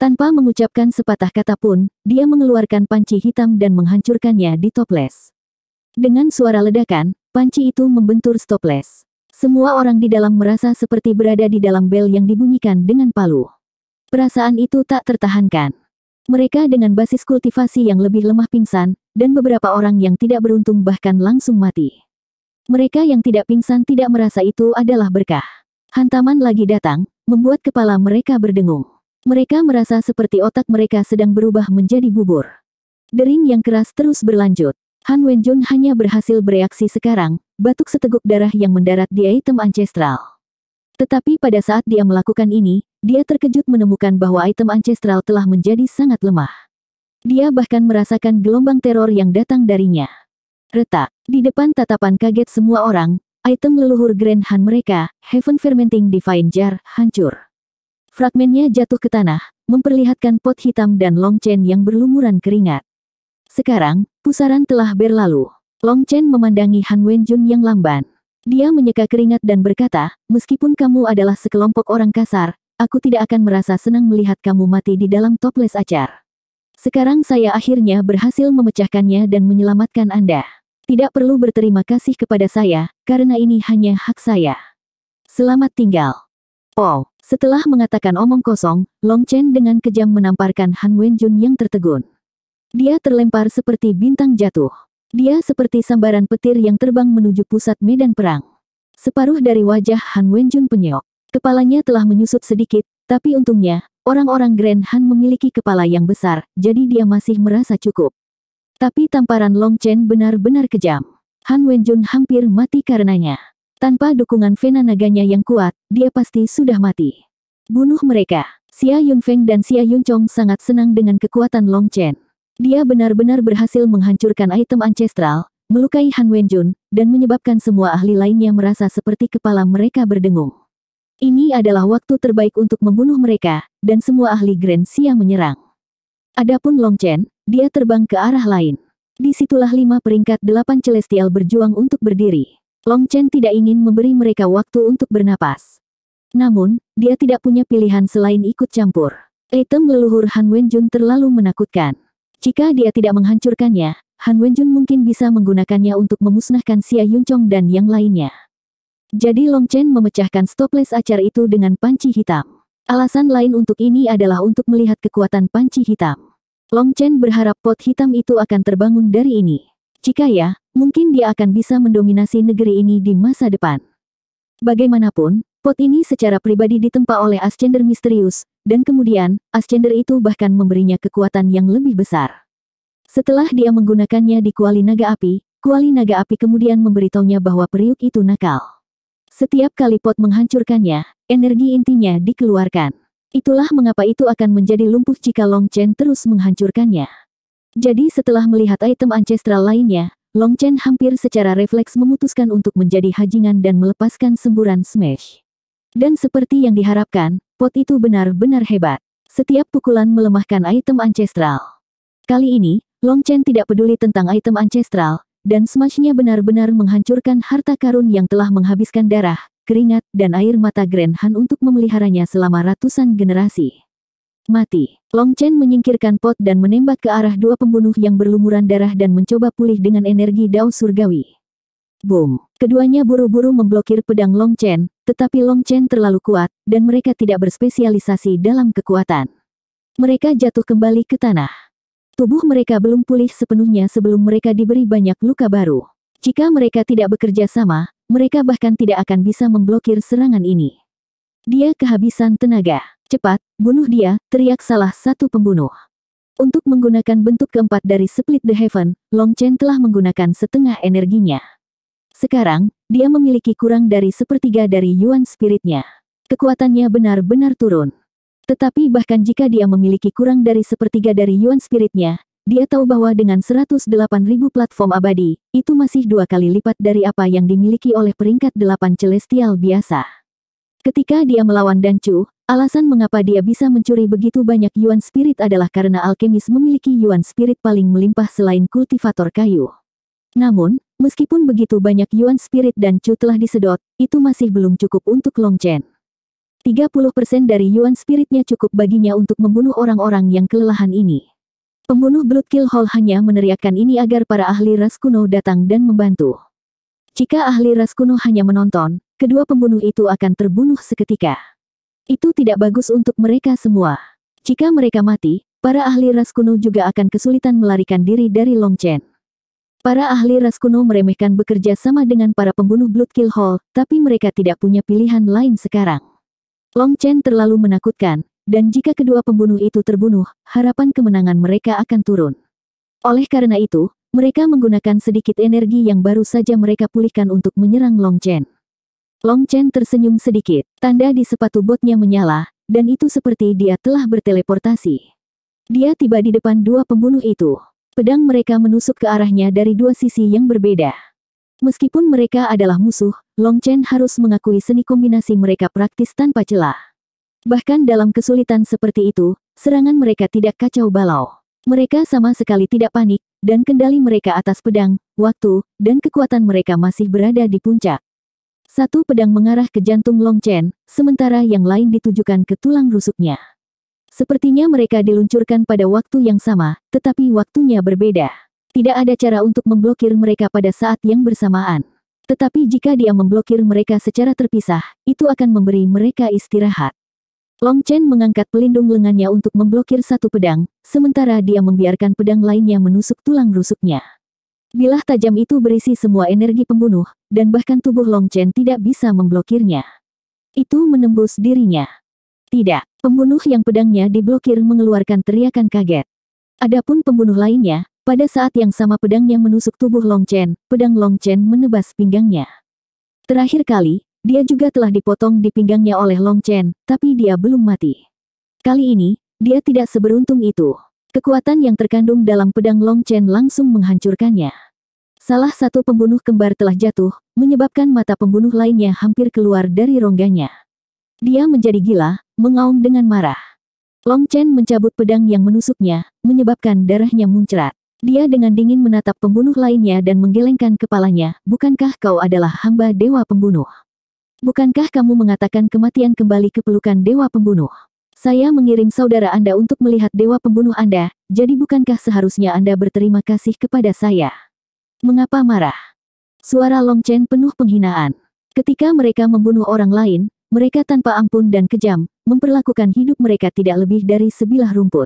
Tanpa mengucapkan sepatah kata pun, dia mengeluarkan panci hitam dan menghancurkannya di toples. Dengan suara ledakan, panci itu membentur toples. Semua orang di dalam merasa seperti berada di dalam bel yang dibunyikan dengan palu. Perasaan itu tak tertahankan. Mereka dengan basis kultivasi yang lebih lemah pingsan, dan beberapa orang yang tidak beruntung bahkan langsung mati. Mereka yang tidak pingsan tidak merasa itu adalah berkah. Hantaman lagi datang, membuat kepala mereka berdengung. Mereka merasa seperti otak mereka sedang berubah menjadi bubur. Dering yang keras terus berlanjut. Han Wenjun hanya berhasil bereaksi sekarang, batuk seteguk darah yang mendarat di item ancestral. Tetapi pada saat dia melakukan ini, dia terkejut menemukan bahwa item ancestral telah menjadi sangat lemah. Dia bahkan merasakan gelombang teror yang datang darinya. Retak, di depan tatapan kaget semua orang, item leluhur Grand Han mereka, Heaven Fermenting Divine Jar, hancur. Fragmennya jatuh ke tanah, memperlihatkan pot hitam dan Long Chen yang berlumuran keringat. Sekarang, pusaran telah berlalu. Long Chen memandangi Han Wenjun yang lamban. Dia menyeka keringat dan berkata, meskipun kamu adalah sekelompok orang kasar, aku tidak akan merasa senang melihat kamu mati di dalam toples acar. Sekarang saya akhirnya berhasil memecahkannya dan menyelamatkan Anda. Tidak perlu berterima kasih kepada saya, karena ini hanya hak saya. Selamat tinggal. Oh, setelah mengatakan omong kosong, Long Chen dengan kejam menamparkan Han Wenjun yang tertegun. Dia terlempar seperti bintang jatuh. Dia seperti sambaran petir yang terbang menuju pusat medan perang. Separuh dari wajah Han Wenjun penyok. Kepalanya telah menyusut sedikit, tapi untungnya, orang-orang Grand Han memiliki kepala yang besar, jadi dia masih merasa cukup. Tapi tamparan Long Chen benar-benar kejam. Han Wenjun hampir mati karenanya. Tanpa dukungan Vena naganya yang kuat, dia pasti sudah mati. Bunuh mereka. Xia Yunfeng dan Xia Yunchong sangat senang dengan kekuatan Long Chen. Dia benar-benar berhasil menghancurkan item ancestral, melukai Han Wenjun, dan menyebabkan semua ahli lainnya merasa seperti kepala mereka berdengung. Ini adalah waktu terbaik untuk membunuh mereka, dan semua ahli Grand Sia menyerang. Adapun Long Chen, dia terbang ke arah lain. Disitulah lima peringkat delapan celestial berjuang untuk berdiri. Long Chen tidak ingin memberi mereka waktu untuk bernapas. Namun, dia tidak punya pilihan selain ikut campur. Item leluhur Han Wenjun terlalu menakutkan. Jika dia tidak menghancurkannya, Han Wenjun mungkin bisa menggunakannya untuk memusnahkan Xia Yunchong dan yang lainnya. Jadi Long Chen memecahkan stopless acar itu dengan panci hitam. Alasan lain untuk ini adalah untuk melihat kekuatan panci hitam. Long Chen berharap pot hitam itu akan terbangun dari ini. Jika ya, mungkin dia akan bisa mendominasi negeri ini di masa depan. Bagaimanapun, Pot ini secara pribadi ditempa oleh Ascender misterius, dan kemudian, Ascender itu bahkan memberinya kekuatan yang lebih besar. Setelah dia menggunakannya di kuali naga api, kuali naga api kemudian memberitahunya bahwa periuk itu nakal. Setiap kali pot menghancurkannya, energi intinya dikeluarkan. Itulah mengapa itu akan menjadi lumpuh jika Long Chen terus menghancurkannya. Jadi setelah melihat item ancestral lainnya, Long Chen hampir secara refleks memutuskan untuk menjadi hajingan dan melepaskan semburan smash. Dan seperti yang diharapkan, pot itu benar-benar hebat. Setiap pukulan melemahkan item ancestral. Kali ini, Long Chen tidak peduli tentang item ancestral, dan smashnya benar-benar menghancurkan harta karun yang telah menghabiskan darah, keringat, dan air mata Grand Han untuk memeliharanya selama ratusan generasi. Mati. Long Chen menyingkirkan pot dan menembak ke arah dua pembunuh yang berlumuran darah dan mencoba pulih dengan energi dao surgawi. Boom! Keduanya buru-buru memblokir pedang Long Chen, tetapi Long Chen terlalu kuat, dan mereka tidak berspesialisasi dalam kekuatan. Mereka jatuh kembali ke tanah. Tubuh mereka belum pulih sepenuhnya sebelum mereka diberi banyak luka baru. Jika mereka tidak bekerja sama, mereka bahkan tidak akan bisa memblokir serangan ini. Dia kehabisan tenaga. Cepat, bunuh dia, teriak salah satu pembunuh. Untuk menggunakan bentuk keempat dari Split the Heaven, Long Chen telah menggunakan setengah energinya. Sekarang, dia memiliki kurang dari sepertiga dari Yuan Spiritnya. Kekuatannya benar-benar turun. Tetapi bahkan jika dia memiliki kurang dari sepertiga dari Yuan Spiritnya, dia tahu bahwa dengan 108.000 platform abadi, itu masih dua kali lipat dari apa yang dimiliki oleh peringkat delapan celestial biasa. Ketika dia melawan Dancu, alasan mengapa dia bisa mencuri begitu banyak Yuan Spirit adalah karena alkemis memiliki Yuan Spirit paling melimpah selain kultivator kayu. Namun, Meskipun begitu banyak Yuan Spirit dan Chu telah disedot, itu masih belum cukup untuk Long Chen. 30% dari Yuan Spiritnya cukup baginya untuk membunuh orang-orang yang kelelahan ini. Pembunuh Bloodkill Hall hanya meneriakkan ini agar para ahli ras kuno datang dan membantu. Jika ahli ras kuno hanya menonton, kedua pembunuh itu akan terbunuh seketika. Itu tidak bagus untuk mereka semua. Jika mereka mati, para ahli ras kuno juga akan kesulitan melarikan diri dari Long Chen. Para ahli ras kuno meremehkan bekerja sama dengan para pembunuh Blood Kill Hall, tapi mereka tidak punya pilihan lain sekarang. Long Chen terlalu menakutkan, dan jika kedua pembunuh itu terbunuh, harapan kemenangan mereka akan turun. Oleh karena itu, mereka menggunakan sedikit energi yang baru saja mereka pulihkan untuk menyerang Long Chen. Long Chen tersenyum sedikit, tanda di sepatu botnya menyala, dan itu seperti dia telah berteleportasi. Dia tiba di depan dua pembunuh itu. Pedang mereka menusuk ke arahnya dari dua sisi yang berbeda. Meskipun mereka adalah musuh, Long Chen harus mengakui seni kombinasi mereka praktis tanpa celah. Bahkan dalam kesulitan seperti itu, serangan mereka tidak kacau balau. Mereka sama sekali tidak panik, dan kendali mereka atas pedang, waktu, dan kekuatan mereka masih berada di puncak. Satu pedang mengarah ke jantung Long Chen, sementara yang lain ditujukan ke tulang rusuknya. Sepertinya mereka diluncurkan pada waktu yang sama, tetapi waktunya berbeda. Tidak ada cara untuk memblokir mereka pada saat yang bersamaan. Tetapi jika dia memblokir mereka secara terpisah, itu akan memberi mereka istirahat. Long Chen mengangkat pelindung lengannya untuk memblokir satu pedang, sementara dia membiarkan pedang lainnya menusuk tulang rusuknya. Bilah tajam itu berisi semua energi pembunuh, dan bahkan tubuh Long Chen tidak bisa memblokirnya. Itu menembus dirinya. Tidak, pembunuh yang pedangnya diblokir mengeluarkan teriakan kaget. Adapun pembunuh lainnya, pada saat yang sama pedangnya menusuk tubuh Long Chen, pedang Long Chen menebas pinggangnya. Terakhir kali, dia juga telah dipotong di pinggangnya oleh Long Chen, tapi dia belum mati. Kali ini, dia tidak seberuntung itu. Kekuatan yang terkandung dalam pedang Long Chen langsung menghancurkannya. Salah satu pembunuh kembar telah jatuh, menyebabkan mata pembunuh lainnya hampir keluar dari rongganya. Dia menjadi gila, Mengaung dengan marah. Long Chen mencabut pedang yang menusuknya, menyebabkan darahnya muncrat. Dia dengan dingin menatap pembunuh lainnya dan menggelengkan kepalanya, bukankah kau adalah hamba dewa pembunuh? Bukankah kamu mengatakan kematian kembali ke pelukan dewa pembunuh? Saya mengirim saudara Anda untuk melihat dewa pembunuh Anda, jadi bukankah seharusnya Anda berterima kasih kepada saya? Mengapa marah? Suara Long Chen penuh penghinaan. Ketika mereka membunuh orang lain, mereka tanpa ampun dan kejam, memperlakukan hidup mereka tidak lebih dari sebilah rumput.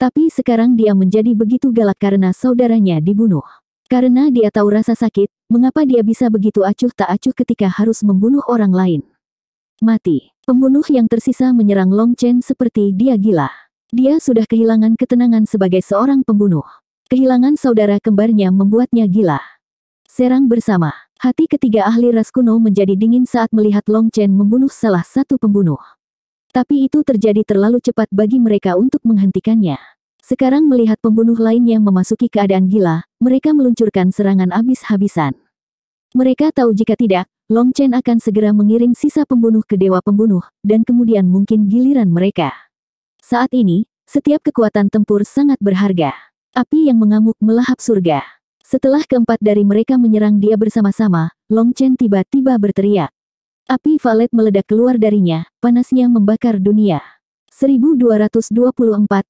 Tapi sekarang dia menjadi begitu galak karena saudaranya dibunuh. Karena dia tahu rasa sakit, mengapa dia bisa begitu acuh tak acuh ketika harus membunuh orang lain. Mati. Pembunuh yang tersisa menyerang Long Chen seperti dia gila. Dia sudah kehilangan ketenangan sebagai seorang pembunuh. Kehilangan saudara kembarnya membuatnya gila. Serang bersama. Hati ketiga ahli ras kuno menjadi dingin saat melihat Long Chen membunuh salah satu pembunuh. Tapi itu terjadi terlalu cepat bagi mereka untuk menghentikannya. Sekarang melihat pembunuh lain yang memasuki keadaan gila, mereka meluncurkan serangan habis-habisan. Mereka tahu jika tidak, Long Chen akan segera mengirim sisa pembunuh ke Dewa Pembunuh, dan kemudian mungkin giliran mereka. Saat ini, setiap kekuatan tempur sangat berharga. Api yang mengamuk melahap surga. Setelah keempat dari mereka menyerang dia bersama-sama, Long Chen tiba-tiba berteriak. Api valet meledak keluar darinya, panasnya membakar dunia. 1224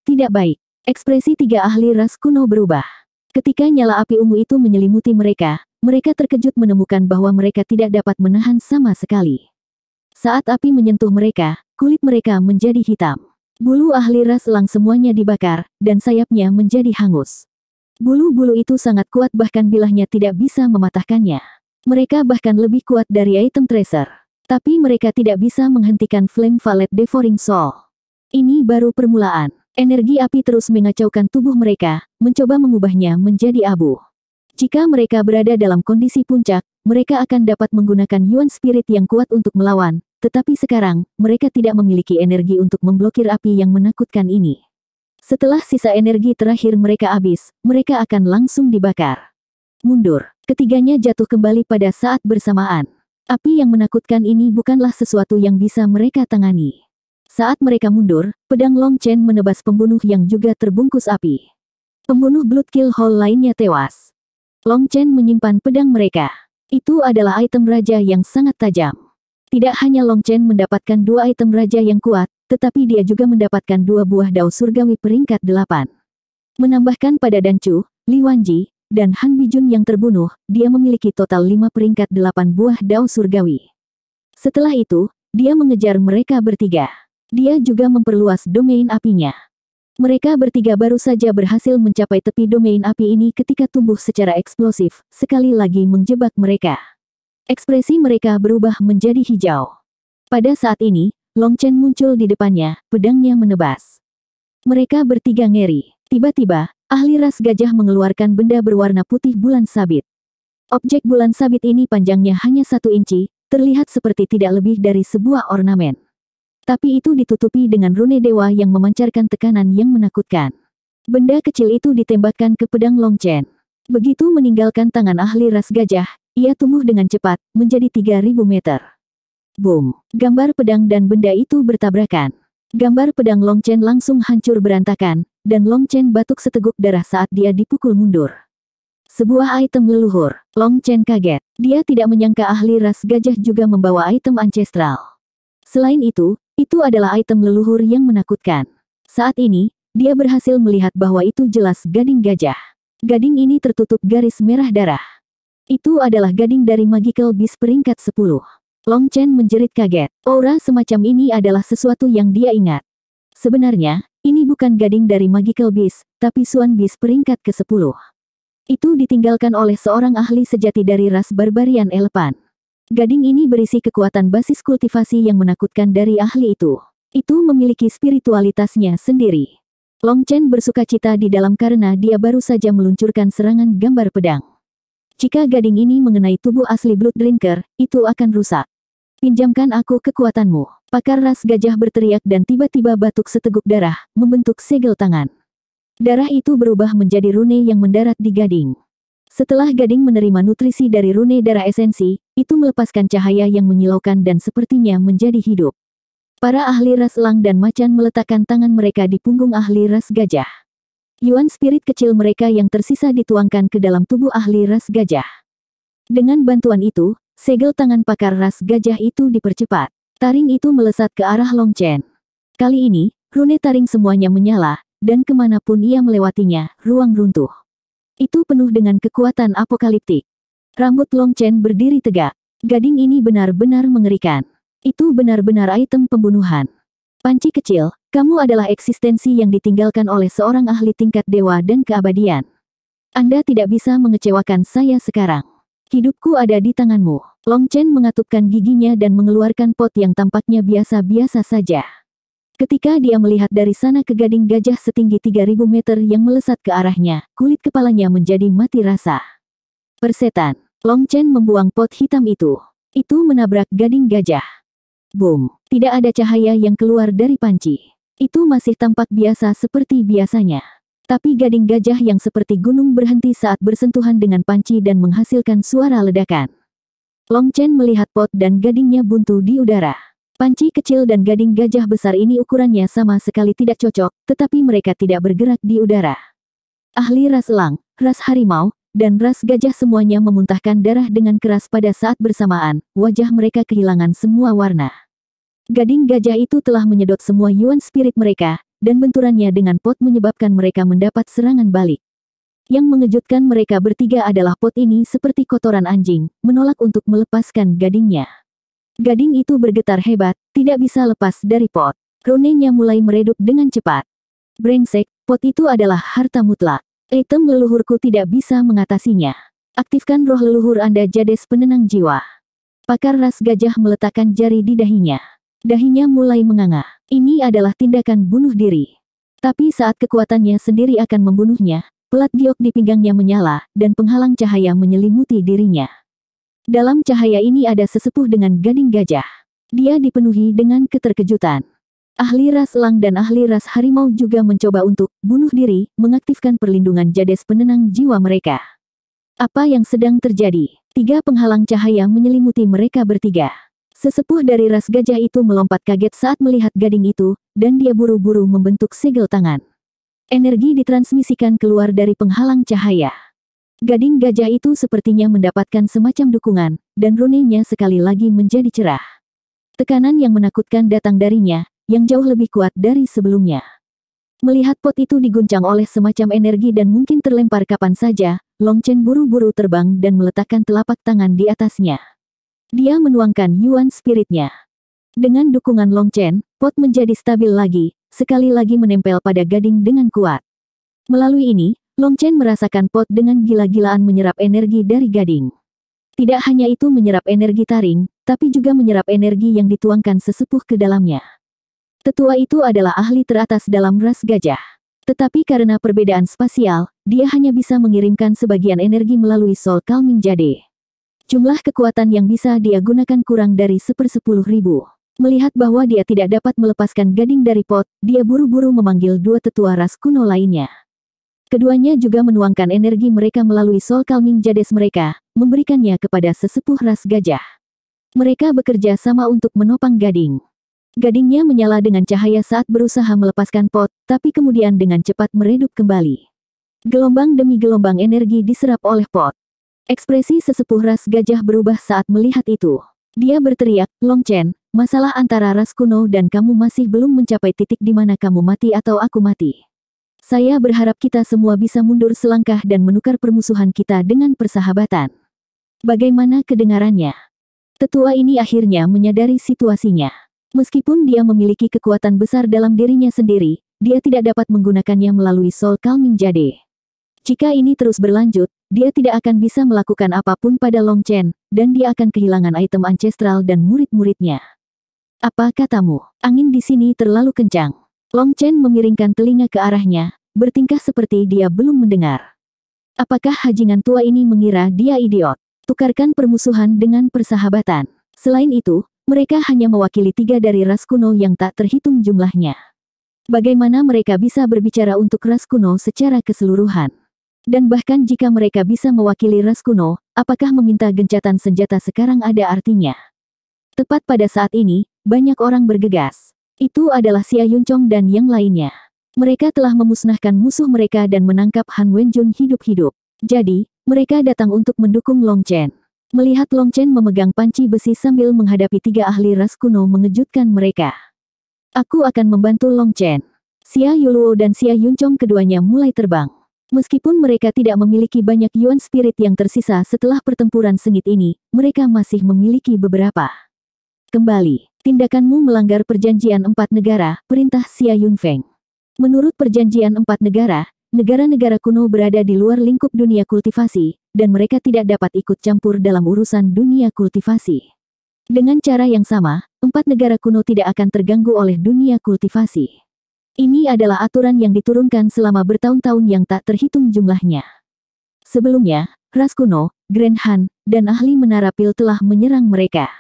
tidak baik. Ekspresi tiga ahli ras kuno berubah. Ketika nyala api ungu itu menyelimuti mereka, mereka terkejut menemukan bahwa mereka tidak dapat menahan sama sekali. Saat api menyentuh mereka, kulit mereka menjadi hitam. Bulu ahli ras lang semuanya dibakar, dan sayapnya menjadi hangus. Bulu-bulu itu sangat kuat bahkan bilahnya tidak bisa mematahkannya. Mereka bahkan lebih kuat dari item tracer. Tapi mereka tidak bisa menghentikan Flame Valet Devouring Soul. Ini baru permulaan. Energi api terus mengacaukan tubuh mereka, mencoba mengubahnya menjadi abu. Jika mereka berada dalam kondisi puncak, mereka akan dapat menggunakan Yuan Spirit yang kuat untuk melawan, tetapi sekarang, mereka tidak memiliki energi untuk memblokir api yang menakutkan ini. Setelah sisa energi terakhir mereka habis, mereka akan langsung dibakar. Mundur, ketiganya jatuh kembali pada saat bersamaan. Api yang menakutkan ini bukanlah sesuatu yang bisa mereka tangani. Saat mereka mundur, pedang Long Chen menebas pembunuh yang juga terbungkus api. Pembunuh Bloodkill Hall lainnya tewas. Long Chen menyimpan pedang mereka. Itu adalah item raja yang sangat tajam. Tidak hanya Long Chen mendapatkan dua item raja yang kuat, tetapi dia juga mendapatkan dua buah dao surgawi peringkat delapan. Menambahkan pada Dancu, Li Wanji, dan Han Bijun yang terbunuh, dia memiliki total lima peringkat delapan buah dao surgawi. Setelah itu, dia mengejar mereka bertiga. Dia juga memperluas domain apinya. Mereka bertiga baru saja berhasil mencapai tepi domain api ini ketika tumbuh secara eksplosif, sekali lagi menjebak mereka. Ekspresi mereka berubah menjadi hijau. Pada saat ini, Long Chen muncul di depannya, pedangnya menebas. Mereka bertiga ngeri. Tiba-tiba, ahli ras gajah mengeluarkan benda berwarna putih bulan sabit. Objek bulan sabit ini panjangnya hanya satu inci, terlihat seperti tidak lebih dari sebuah ornamen. Tapi itu ditutupi dengan rune dewa yang memancarkan tekanan yang menakutkan. Benda kecil itu ditembakkan ke pedang Long Chen. Begitu meninggalkan tangan ahli ras gajah, ia tumbuh dengan cepat, menjadi 3.000 meter. Boom. Gambar pedang dan benda itu bertabrakan. Gambar pedang Long Chen langsung hancur berantakan, dan Long Chen batuk seteguk darah saat dia dipukul mundur. Sebuah item leluhur, Long Chen kaget. Dia tidak menyangka ahli ras gajah juga membawa item ancestral. Selain itu, itu adalah item leluhur yang menakutkan. Saat ini, dia berhasil melihat bahwa itu jelas gading gajah. Gading ini tertutup garis merah darah. Itu adalah gading dari Magical Beast peringkat 10. Long Chen menjerit kaget. Aura semacam ini adalah sesuatu yang dia ingat. Sebenarnya, ini bukan gading dari Magical Beast, tapi Suan Beast peringkat ke-10. Itu ditinggalkan oleh seorang ahli sejati dari ras Barbarian Elepan. Gading ini berisi kekuatan basis kultivasi yang menakutkan dari ahli itu. Itu memiliki spiritualitasnya sendiri. Long Chen bersuka cita di dalam karena dia baru saja meluncurkan serangan gambar pedang. Jika gading ini mengenai tubuh asli Blood Drinker, itu akan rusak. Pinjamkan aku kekuatanmu. Pakar ras gajah berteriak dan tiba-tiba batuk seteguk darah, membentuk segel tangan. Darah itu berubah menjadi rune yang mendarat di gading. Setelah gading menerima nutrisi dari rune darah esensi, itu melepaskan cahaya yang menyilaukan dan sepertinya menjadi hidup. Para ahli ras lang dan macan meletakkan tangan mereka di punggung ahli ras gajah. Yuan spirit kecil mereka yang tersisa dituangkan ke dalam tubuh ahli ras gajah. Dengan bantuan itu, segel tangan pakar ras gajah itu dipercepat. Taring itu melesat ke arah Long Chen. Kali ini, rune taring semuanya menyala, dan kemanapun ia melewatinya, ruang runtuh. Itu penuh dengan kekuatan apokaliptik. Rambut Long Chen berdiri tegak. Gading ini benar-benar mengerikan. Itu benar-benar item pembunuhan. Panci kecil, kamu adalah eksistensi yang ditinggalkan oleh seorang ahli tingkat dewa dan keabadian. Anda tidak bisa mengecewakan saya sekarang. Hidupku ada di tanganmu. Long Chen mengatupkan giginya dan mengeluarkan pot yang tampaknya biasa-biasa saja. Ketika dia melihat dari sana ke gading gajah setinggi 3000 meter yang melesat ke arahnya, kulit kepalanya menjadi mati rasa. Persetan, Long Chen membuang pot hitam itu. Itu menabrak gading gajah. Boom, tidak ada cahaya yang keluar dari panci. Itu masih tampak biasa seperti biasanya. Tapi gading gajah yang seperti gunung berhenti saat bersentuhan dengan panci dan menghasilkan suara ledakan. Long Chen melihat pot dan gadingnya buntu di udara. Panci kecil dan gading gajah besar ini ukurannya sama sekali tidak cocok, tetapi mereka tidak bergerak di udara. Ahli ras elang, ras harimau, dan ras gajah semuanya memuntahkan darah dengan keras pada saat bersamaan, wajah mereka kehilangan semua warna. Gading gajah itu telah menyedot semua Yuan Spirit mereka, dan benturannya dengan pot menyebabkan mereka mendapat serangan balik. Yang mengejutkan mereka bertiga adalah pot ini seperti kotoran anjing, menolak untuk melepaskan gadingnya. Gading itu bergetar hebat, tidak bisa lepas dari pot. Ronenya mulai meredup dengan cepat. Brengsek, pot itu adalah harta mutlak. Item leluhurku tidak bisa mengatasinya. Aktifkan roh leluhur Anda Jades penenang jiwa. Pakar ras gajah meletakkan jari di dahinya. Dahinya mulai menganga. Ini adalah tindakan bunuh diri. Tapi saat kekuatannya sendiri akan membunuhnya, pelat giok di pinggangnya menyala, dan penghalang cahaya menyelimuti dirinya. Dalam cahaya ini ada sesepuh dengan gading gajah. Dia dipenuhi dengan keterkejutan. Ahli ras lang dan ahli ras harimau juga mencoba untuk bunuh diri, mengaktifkan perlindungan jades penenang jiwa mereka. Apa yang sedang terjadi? Tiga penghalang cahaya menyelimuti mereka bertiga. Sesepuh dari ras gajah itu melompat kaget saat melihat gading itu, dan dia buru-buru membentuk segel tangan. Energi ditransmisikan keluar dari penghalang cahaya. Gading gajah itu sepertinya mendapatkan semacam dukungan, dan runenya sekali lagi menjadi cerah. Tekanan yang menakutkan datang darinya, yang jauh lebih kuat dari sebelumnya. Melihat pot itu diguncang oleh semacam energi dan mungkin terlempar kapan saja, Long Chen buru-buru terbang dan meletakkan telapak tangan di atasnya. Dia menuangkan Yuan Spiritnya. Dengan dukungan Long Chen, pot menjadi stabil lagi, sekali lagi menempel pada gading dengan kuat. Melalui ini, Long Chen merasakan pot dengan gila-gilaan menyerap energi dari gading. Tidak hanya itu menyerap energi taring, tapi juga menyerap energi yang dituangkan sesepuh ke dalamnya. Tetua itu adalah ahli teratas dalam ras gajah. Tetapi karena perbedaan spasial, dia hanya bisa mengirimkan sebagian energi melalui Sol Calming Jade. Jumlah kekuatan yang bisa dia gunakan kurang dari sepersepuluh ribu. Melihat bahwa dia tidak dapat melepaskan gading dari pot, dia buru-buru memanggil dua tetua ras kuno lainnya. Keduanya juga menuangkan energi mereka melalui sol calming jades mereka, memberikannya kepada sesepuh ras gajah. Mereka bekerja sama untuk menopang gading. Gadingnya menyala dengan cahaya saat berusaha melepaskan pot, tapi kemudian dengan cepat meredup kembali. Gelombang demi gelombang energi diserap oleh pot. Ekspresi sesepuh ras gajah berubah saat melihat itu. Dia berteriak, Long Chen, masalah antara ras kuno dan kamu masih belum mencapai titik di mana kamu mati atau aku mati. Saya berharap kita semua bisa mundur selangkah dan menukar permusuhan kita dengan persahabatan. Bagaimana kedengarannya? Tetua ini akhirnya menyadari situasinya. Meskipun dia memiliki kekuatan besar dalam dirinya sendiri, dia tidak dapat menggunakannya melalui Soul Calming Jade. Jika ini terus berlanjut, dia tidak akan bisa melakukan apapun pada Long Chen, dan dia akan kehilangan item ancestral dan murid-muridnya. Apa katamu? Angin di sini terlalu kencang. Long Chen memiringkan telinga ke arahnya, bertingkah seperti dia belum mendengar. Apakah hajingan tua ini mengira dia idiot? Tukarkan permusuhan dengan persahabatan. Selain itu, mereka hanya mewakili tiga dari ras kuno yang tak terhitung jumlahnya. Bagaimana mereka bisa berbicara untuk ras kuno secara keseluruhan? Dan bahkan jika mereka bisa mewakili ras kuno, apakah meminta gencatan senjata sekarang ada artinya? Tepat pada saat ini, banyak orang bergegas. Itu adalah Xia Yuncong dan yang lainnya. Mereka telah memusnahkan musuh mereka dan menangkap Han Wenjun hidup-hidup. Jadi, mereka datang untuk mendukung Long Chen. Melihat Long Chen memegang panci besi sambil menghadapi tiga ahli ras kuno mengejutkan mereka. Aku akan membantu Long Chen. Xia Yuluo dan Xia Yuncong keduanya mulai terbang. Meskipun mereka tidak memiliki banyak Yuan Spirit yang tersisa setelah pertempuran sengit ini, mereka masih memiliki beberapa. Kembali, tindakanmu melanggar perjanjian empat negara, perintah Xia Yunfeng. Menurut perjanjian empat negara, negara-negara kuno berada di luar lingkup dunia kultivasi, dan mereka tidak dapat ikut campur dalam urusan dunia kultivasi. Dengan cara yang sama, empat negara kuno tidak akan terganggu oleh dunia kultivasi. Ini adalah aturan yang diturunkan selama bertahun-tahun yang tak terhitung jumlahnya. Sebelumnya, Raskuno, Grand Han, dan ahli menara pil telah menyerang mereka.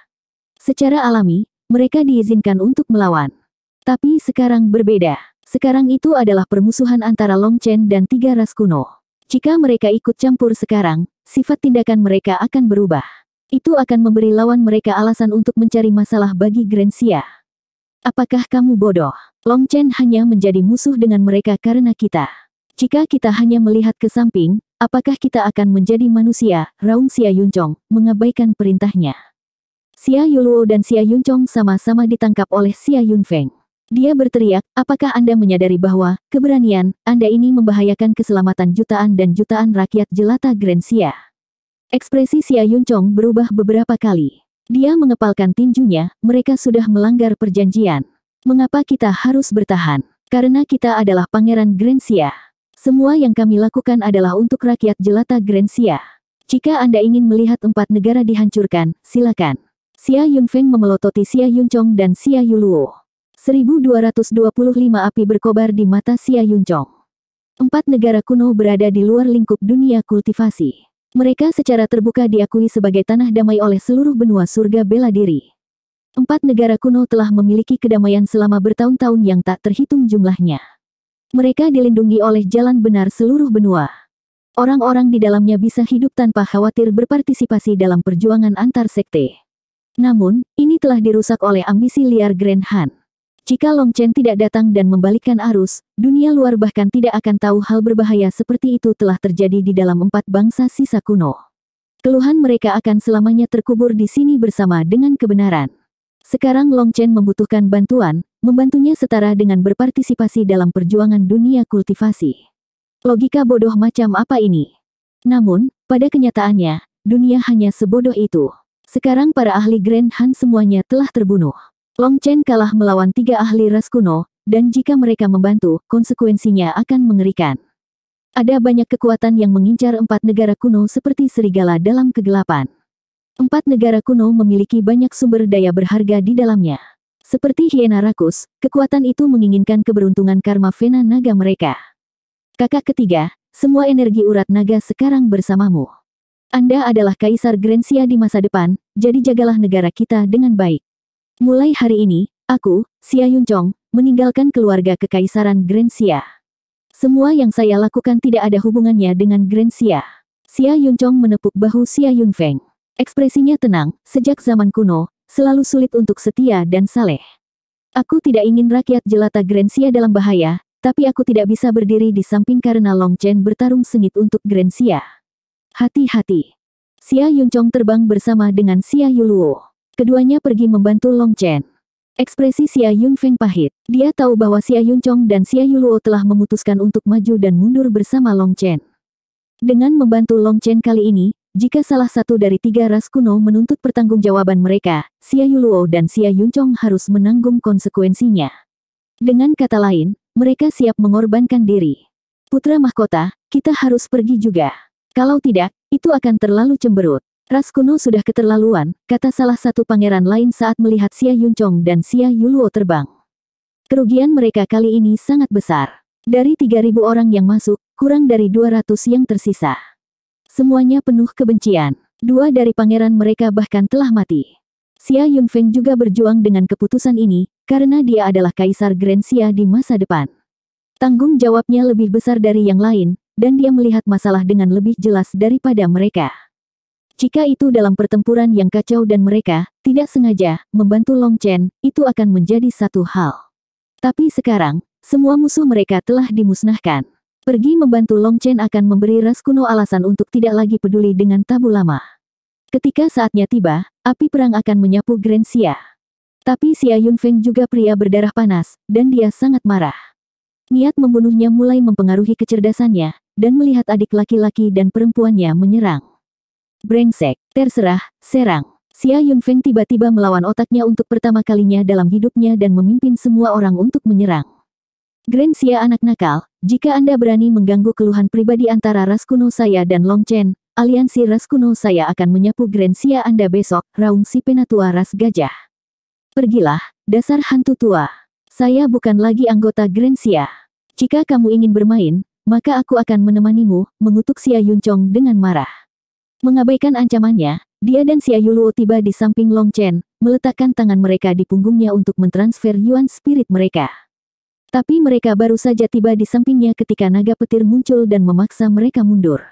Secara alami, mereka diizinkan untuk melawan. Tapi sekarang berbeda. Sekarang itu adalah permusuhan antara Long Chen dan tiga Raskuno. Jika mereka ikut campur sekarang, sifat tindakan mereka akan berubah. Itu akan memberi lawan mereka alasan untuk mencari masalah bagi Grensia. Apakah kamu bodoh? Long Chen hanya menjadi musuh dengan mereka karena kita. Jika kita hanya melihat ke samping, apakah kita akan menjadi manusia? Raung Xia Yuncong mengabaikan perintahnya. Xia Yuluo dan Xia Yuncong sama-sama ditangkap oleh Xia Yunfeng. Dia berteriak, apakah Anda menyadari bahwa, keberanian, Anda ini membahayakan keselamatan jutaan dan jutaan rakyat jelata Grand Xia. Ekspresi Xia Yuncong berubah beberapa kali. Dia mengepalkan tinjunya, mereka sudah melanggar perjanjian. Mengapa kita harus bertahan? Karena kita adalah pangeran Grensia. Semua yang kami lakukan adalah untuk rakyat jelata Grensia. Jika Anda ingin melihat empat negara dihancurkan, silakan. Xia Yunfeng memelototi Xia Yuncong dan Xia Yuluo. 1225 api berkobar di mata Xia Yuncong. Empat negara kuno berada di luar lingkup dunia kultivasi. Mereka secara terbuka diakui sebagai tanah damai oleh seluruh benua surga bela diri. Empat negara kuno telah memiliki kedamaian selama bertahun-tahun yang tak terhitung jumlahnya. Mereka dilindungi oleh jalan benar seluruh benua. Orang-orang di dalamnya bisa hidup tanpa khawatir berpartisipasi dalam perjuangan antar sekte. Namun, ini telah dirusak oleh ambisi liar Grand Han. Jika Long Chen tidak datang dan membalikkan arus, dunia luar bahkan tidak akan tahu hal berbahaya seperti itu telah terjadi di dalam empat bangsa sisa kuno. Keluhan mereka akan selamanya terkubur di sini bersama dengan kebenaran. Sekarang Long Chen membutuhkan bantuan, membantunya setara dengan berpartisipasi dalam perjuangan dunia kultivasi. Logika bodoh macam apa ini? Namun, pada kenyataannya, dunia hanya sebodoh itu. Sekarang para ahli Grand Han semuanya telah terbunuh. Long Chen kalah melawan tiga ahli ras kuno, dan jika mereka membantu, konsekuensinya akan mengerikan. Ada banyak kekuatan yang mengincar empat negara kuno seperti serigala dalam kegelapan. Empat negara kuno memiliki banyak sumber daya berharga di dalamnya. Seperti hiena rakus, kekuatan itu menginginkan keberuntungan karma vena naga mereka. Kakak ketiga, semua energi urat naga sekarang bersamamu. Anda adalah Kaisar Grencia di masa depan, jadi jagalah negara kita dengan baik. Mulai hari ini, aku, Xia Yunjong, meninggalkan keluarga Kekaisaran Grand Semua yang saya lakukan tidak ada hubungannya dengan Grand Xia. Xia Yunjong menepuk bahu Xia Yunfeng. Ekspresinya tenang, sejak zaman kuno, selalu sulit untuk setia dan saleh. Aku tidak ingin rakyat jelata Grand dalam bahaya, tapi aku tidak bisa berdiri di samping karena Long Chen bertarung sengit untuk Grand Hati-hati. Xia Yunchong terbang bersama dengan Xia Yuluo. Keduanya pergi membantu Long Chen. Ekspresi Xia Yun Feng pahit. Dia tahu bahwa Xia Yun Chong dan Xia Yuluo telah memutuskan untuk maju dan mundur bersama Long Chen. Dengan membantu Long Chen kali ini, jika salah satu dari tiga ras kuno menuntut pertanggungjawaban mereka, Xia Yuluo dan Xia Yun Chong harus menanggung konsekuensinya. Dengan kata lain, mereka siap mengorbankan diri. Putra mahkota, kita harus pergi juga. Kalau tidak, itu akan terlalu cemberut. Ras kuno sudah keterlaluan, kata salah satu pangeran lain saat melihat Xia Yuncong dan Xia Yuluo terbang. Kerugian mereka kali ini sangat besar. Dari 3.000 orang yang masuk, kurang dari 200 yang tersisa. Semuanya penuh kebencian. Dua dari pangeran mereka bahkan telah mati. Xia Yunfeng juga berjuang dengan keputusan ini, karena dia adalah kaisar Grand Xia di masa depan. Tanggung jawabnya lebih besar dari yang lain, dan dia melihat masalah dengan lebih jelas daripada mereka. Jika itu dalam pertempuran yang kacau dan mereka, tidak sengaja, membantu Long Chen, itu akan menjadi satu hal. Tapi sekarang, semua musuh mereka telah dimusnahkan. Pergi membantu Long Chen akan memberi ras kuno alasan untuk tidak lagi peduli dengan tabu lama. Ketika saatnya tiba, api perang akan menyapu Grand Xia. Tapi Xia Yunfeng juga pria berdarah panas, dan dia sangat marah. Niat membunuhnya mulai mempengaruhi kecerdasannya, dan melihat adik laki-laki dan perempuannya menyerang. Brengsek, terserah, serang. Xia Yunfeng tiba-tiba melawan otaknya untuk pertama kalinya dalam hidupnya dan memimpin semua orang untuk menyerang. Grand Xia anak nakal, jika Anda berani mengganggu keluhan pribadi antara ras kuno saya dan Long Chen, aliansi ras kuno saya akan menyapu Grand Xia Anda besok, Raung si penatua ras gajah. Pergilah, dasar hantu tua. Saya bukan lagi anggota Grand Xia. Jika kamu ingin bermain, maka aku akan menemanimu, mengutuk Xia Yuncong dengan marah. Mengabaikan ancamannya, dia dan Xia Yuluo tiba di samping Long Chen, meletakkan tangan mereka di punggungnya untuk mentransfer Yuan Spirit mereka. Tapi mereka baru saja tiba di sampingnya ketika naga petir muncul dan memaksa mereka mundur.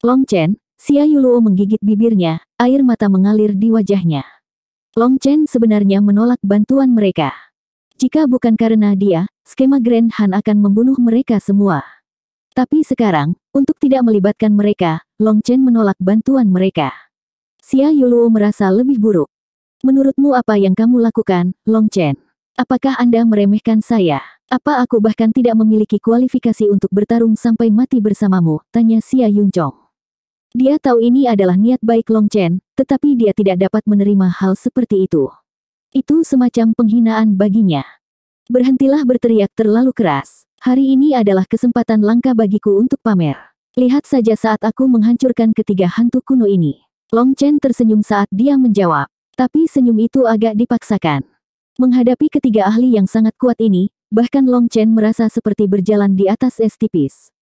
Long Chen, Xia Yuluo menggigit bibirnya, air mata mengalir di wajahnya. Long Chen sebenarnya menolak bantuan mereka. Jika bukan karena dia, skema Grand Han akan membunuh mereka semua. Tapi sekarang, untuk tidak melibatkan mereka, Long Chen menolak bantuan mereka. Xia Yuluo merasa lebih buruk. Menurutmu apa yang kamu lakukan, Long Chen? Apakah Anda meremehkan saya? Apa aku bahkan tidak memiliki kualifikasi untuk bertarung sampai mati bersamamu? Tanya Xia Yunchong. Dia tahu ini adalah niat baik Long Chen, tetapi dia tidak dapat menerima hal seperti itu. Itu semacam penghinaan baginya. Berhentilah berteriak terlalu keras. Hari ini adalah kesempatan langka bagiku untuk pamer. Lihat saja saat aku menghancurkan ketiga hantu kuno ini. Long Chen tersenyum saat dia menjawab. Tapi senyum itu agak dipaksakan. Menghadapi ketiga ahli yang sangat kuat ini, bahkan Long Chen merasa seperti berjalan di atas es tipis.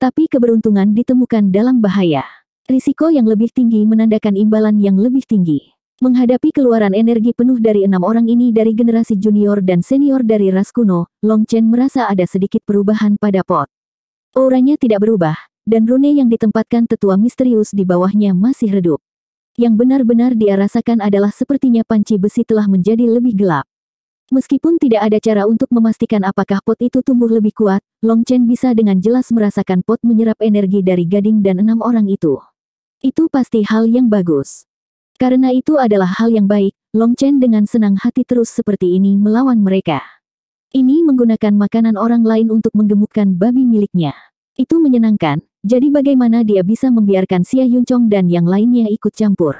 Tapi keberuntungan ditemukan dalam bahaya. Risiko yang lebih tinggi menandakan imbalan yang lebih tinggi. Menghadapi keluaran energi penuh dari enam orang ini dari generasi junior dan senior dari ras kuno, Long Chen merasa ada sedikit perubahan pada pot. Auranya tidak berubah, dan rune yang ditempatkan tetua misterius di bawahnya masih redup. Yang benar-benar dia rasakan adalah sepertinya panci besi telah menjadi lebih gelap. Meskipun tidak ada cara untuk memastikan apakah pot itu tumbuh lebih kuat, Long Chen bisa dengan jelas merasakan pot menyerap energi dari gading dan enam orang itu. Itu pasti hal yang bagus. Karena itu adalah hal yang baik, Long Chen dengan senang hati terus seperti ini melawan mereka. Ini menggunakan makanan orang lain untuk menggemukkan babi miliknya. Itu menyenangkan, jadi bagaimana dia bisa membiarkan Xia Yunchong dan yang lainnya ikut campur?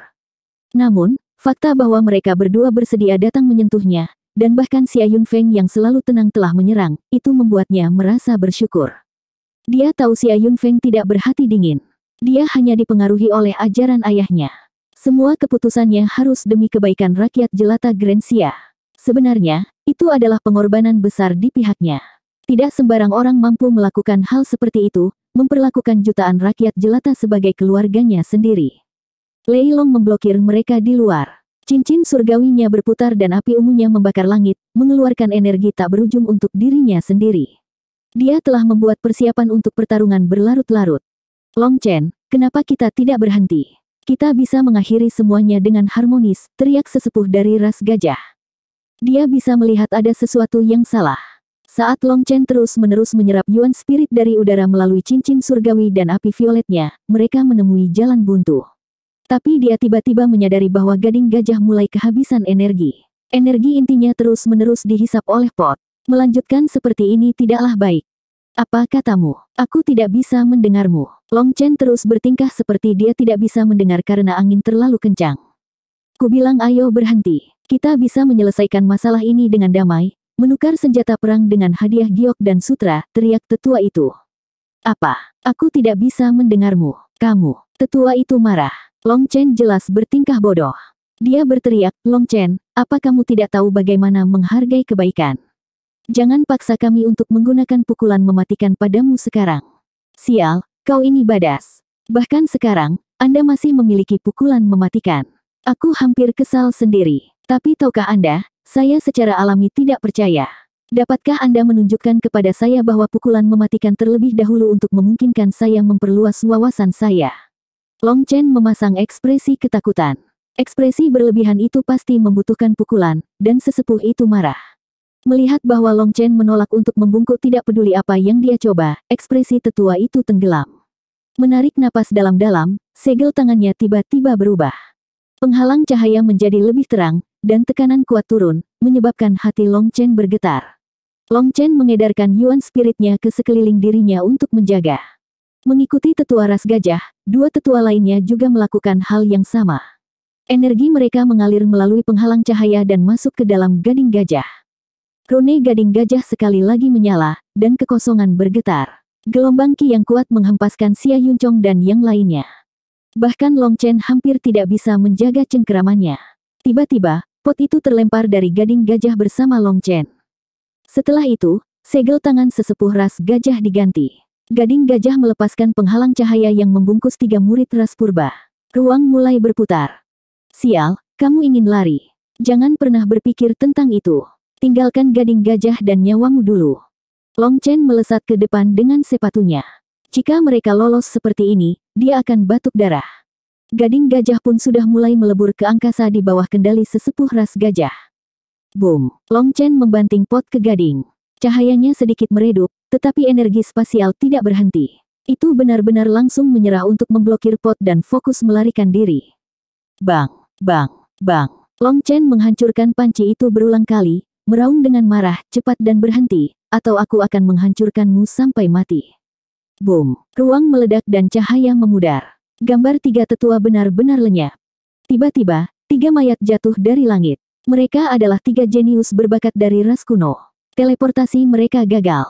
Namun, fakta bahwa mereka berdua bersedia datang menyentuhnya, dan bahkan Xia Yunfeng yang selalu tenang telah menyerang, itu membuatnya merasa bersyukur. Dia tahu Xia Yunfeng tidak berhati dingin. Dia hanya dipengaruhi oleh ajaran ayahnya. Semua keputusannya harus demi kebaikan rakyat jelata Grensia. Sebenarnya, itu adalah pengorbanan besar di pihaknya. Tidak sembarang orang mampu melakukan hal seperti itu, memperlakukan jutaan rakyat jelata sebagai keluarganya sendiri. Lei Long memblokir mereka di luar. Cincin surgawinya berputar dan api ungunya membakar langit, mengeluarkan energi tak berujung untuk dirinya sendiri. Dia telah membuat persiapan untuk pertarungan berlarut-larut. Long Chen, kenapa kita tidak berhenti? Kita bisa mengakhiri semuanya dengan harmonis, teriak sesepuh dari ras gajah. Dia bisa melihat ada sesuatu yang salah. Saat Long Chen terus-menerus menyerap Yuan Spirit dari udara melalui cincin surgawi dan api violetnya, mereka menemui jalan buntu. Tapi dia tiba-tiba menyadari bahwa gading gajah mulai kehabisan energi. Energi intinya terus-menerus dihisap oleh pot. Melanjutkan seperti ini tidaklah baik. Apa katamu? Aku tidak bisa mendengarmu. Long Chen terus bertingkah seperti dia tidak bisa mendengar karena angin terlalu kencang. Kubilang ayo berhenti. Kita bisa menyelesaikan masalah ini dengan damai, Menukar senjata perang dengan hadiah giok dan sutra, teriak tetua itu. Apa? Aku tidak bisa mendengarmu. Kamu. Tetua itu marah. Long Chen jelas bertingkah bodoh. Dia berteriak, Long Chen, apa kamu tidak tahu bagaimana menghargai kebaikan? Jangan paksa kami untuk menggunakan pukulan mematikan padamu sekarang. Sial, kau ini badas. Bahkan sekarang, Anda masih memiliki pukulan mematikan. Aku hampir kesal sendiri. Tapi tahukah Anda, saya secara alami tidak percaya. Dapatkah Anda menunjukkan kepada saya bahwa pukulan mematikan terlebih dahulu untuk memungkinkan saya memperluas wawasan saya? Long Chen memasang ekspresi ketakutan. Ekspresi berlebihan itu pasti membutuhkan pukulan, dan sesepuh itu marah. Melihat bahwa Long Chen menolak untuk membungkuk tidak peduli apa yang dia coba, ekspresi tetua itu tenggelam. Menarik napas dalam-dalam, segel tangannya tiba-tiba berubah. Penghalang cahaya menjadi lebih terang, dan tekanan kuat turun, menyebabkan hati Long Chen bergetar. Long Chen mengedarkan Yuan spiritnya ke sekeliling dirinya untuk menjaga. Mengikuti tetua ras gajah, dua tetua lainnya juga melakukan hal yang sama. Energi mereka mengalir melalui penghalang cahaya dan masuk ke dalam gading gajah. Rune gading gajah sekali lagi menyala, dan kekosongan bergetar. Gelombang Ki yang kuat menghempaskan Xia Yuncong dan yang lainnya. Bahkan Long Chen hampir tidak bisa menjaga cengkeramannya. Tiba-tiba, pot itu terlempar dari gading gajah bersama Long Chen. Setelah itu, segel tangan sesepuh ras gajah diganti. Gading gajah melepaskan penghalang cahaya yang membungkus tiga murid ras purba. Ruang mulai berputar. Sial, kamu ingin lari. Jangan pernah berpikir tentang itu. Tinggalkan gading gajah dan nyawamu dulu. Long Chen melesat ke depan dengan sepatunya. Jika mereka lolos seperti ini, dia akan batuk darah. Gading gajah pun sudah mulai melebur ke angkasa di bawah kendali sesepuh ras gajah. Boom! Long Chen membanting pot ke gading. Cahayanya sedikit meredup, tetapi energi spasial tidak berhenti. Itu benar-benar langsung menyerah untuk memblokir pot dan fokus melarikan diri. Bang! Bang! Bang! Long Chen menghancurkan panci itu berulang kali, meraung dengan marah, cepat dan berhenti, atau aku akan menghancurkanmu sampai mati. Boom! Ruang meledak dan cahaya memudar. Gambar tiga tetua benar-benar lenyap. Tiba-tiba, tiga mayat jatuh dari langit. Mereka adalah tiga jenius berbakat dari ras kuno. Teleportasi mereka gagal.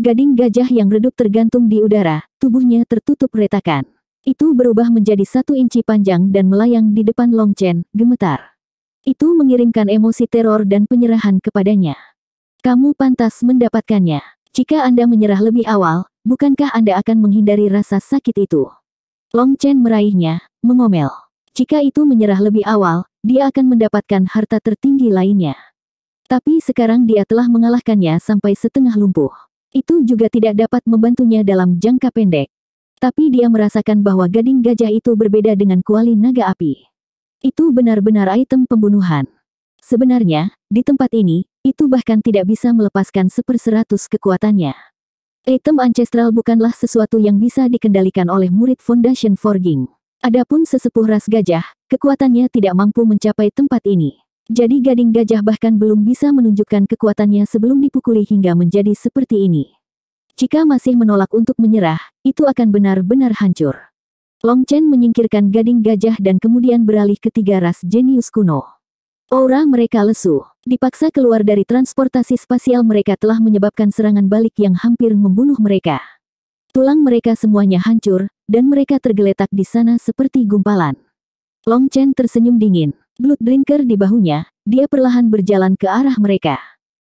Gading gajah yang redup tergantung di udara, tubuhnya tertutup retakan. Itu berubah menjadi satu inci panjang dan melayang di depan Long Chen, gemetar. Itu mengirimkan emosi teror dan penyerahan kepadanya. Kamu pantas mendapatkannya. Jika Anda menyerah lebih awal, bukankah Anda akan menghindari rasa sakit itu? Long Chen meraihnya, mengomel. Jika itu menyerah lebih awal, dia akan mendapatkan harta tertinggi lainnya. Tapi sekarang dia telah mengalahkannya sampai setengah lumpuh. Itu juga tidak dapat membantunya dalam jangka pendek. Tapi dia merasakan bahwa gading gajah itu berbeda dengan kuali naga api. Itu benar-benar item pembunuhan. Sebenarnya, di tempat ini, itu bahkan tidak bisa melepaskan seperseratus kekuatannya. Item ancestral bukanlah sesuatu yang bisa dikendalikan oleh murid Foundation Forging. Adapun sesepuh ras gajah, kekuatannya tidak mampu mencapai tempat ini. Jadi gading gajah bahkan belum bisa menunjukkan kekuatannya sebelum dipukuli hingga menjadi seperti ini. Jika masih menolak untuk menyerah, itu akan benar-benar hancur. Long Chen menyingkirkan gading gajah dan kemudian beralih ke tiga ras jenius kuno. Aura mereka lesu. Dipaksa keluar dari transportasi spasial mereka telah menyebabkan serangan balik yang hampir membunuh mereka. Tulang mereka semuanya hancur, dan mereka tergeletak di sana seperti gumpalan. Long Chen tersenyum dingin. Blood Drinker di bahunya, dia perlahan berjalan ke arah mereka.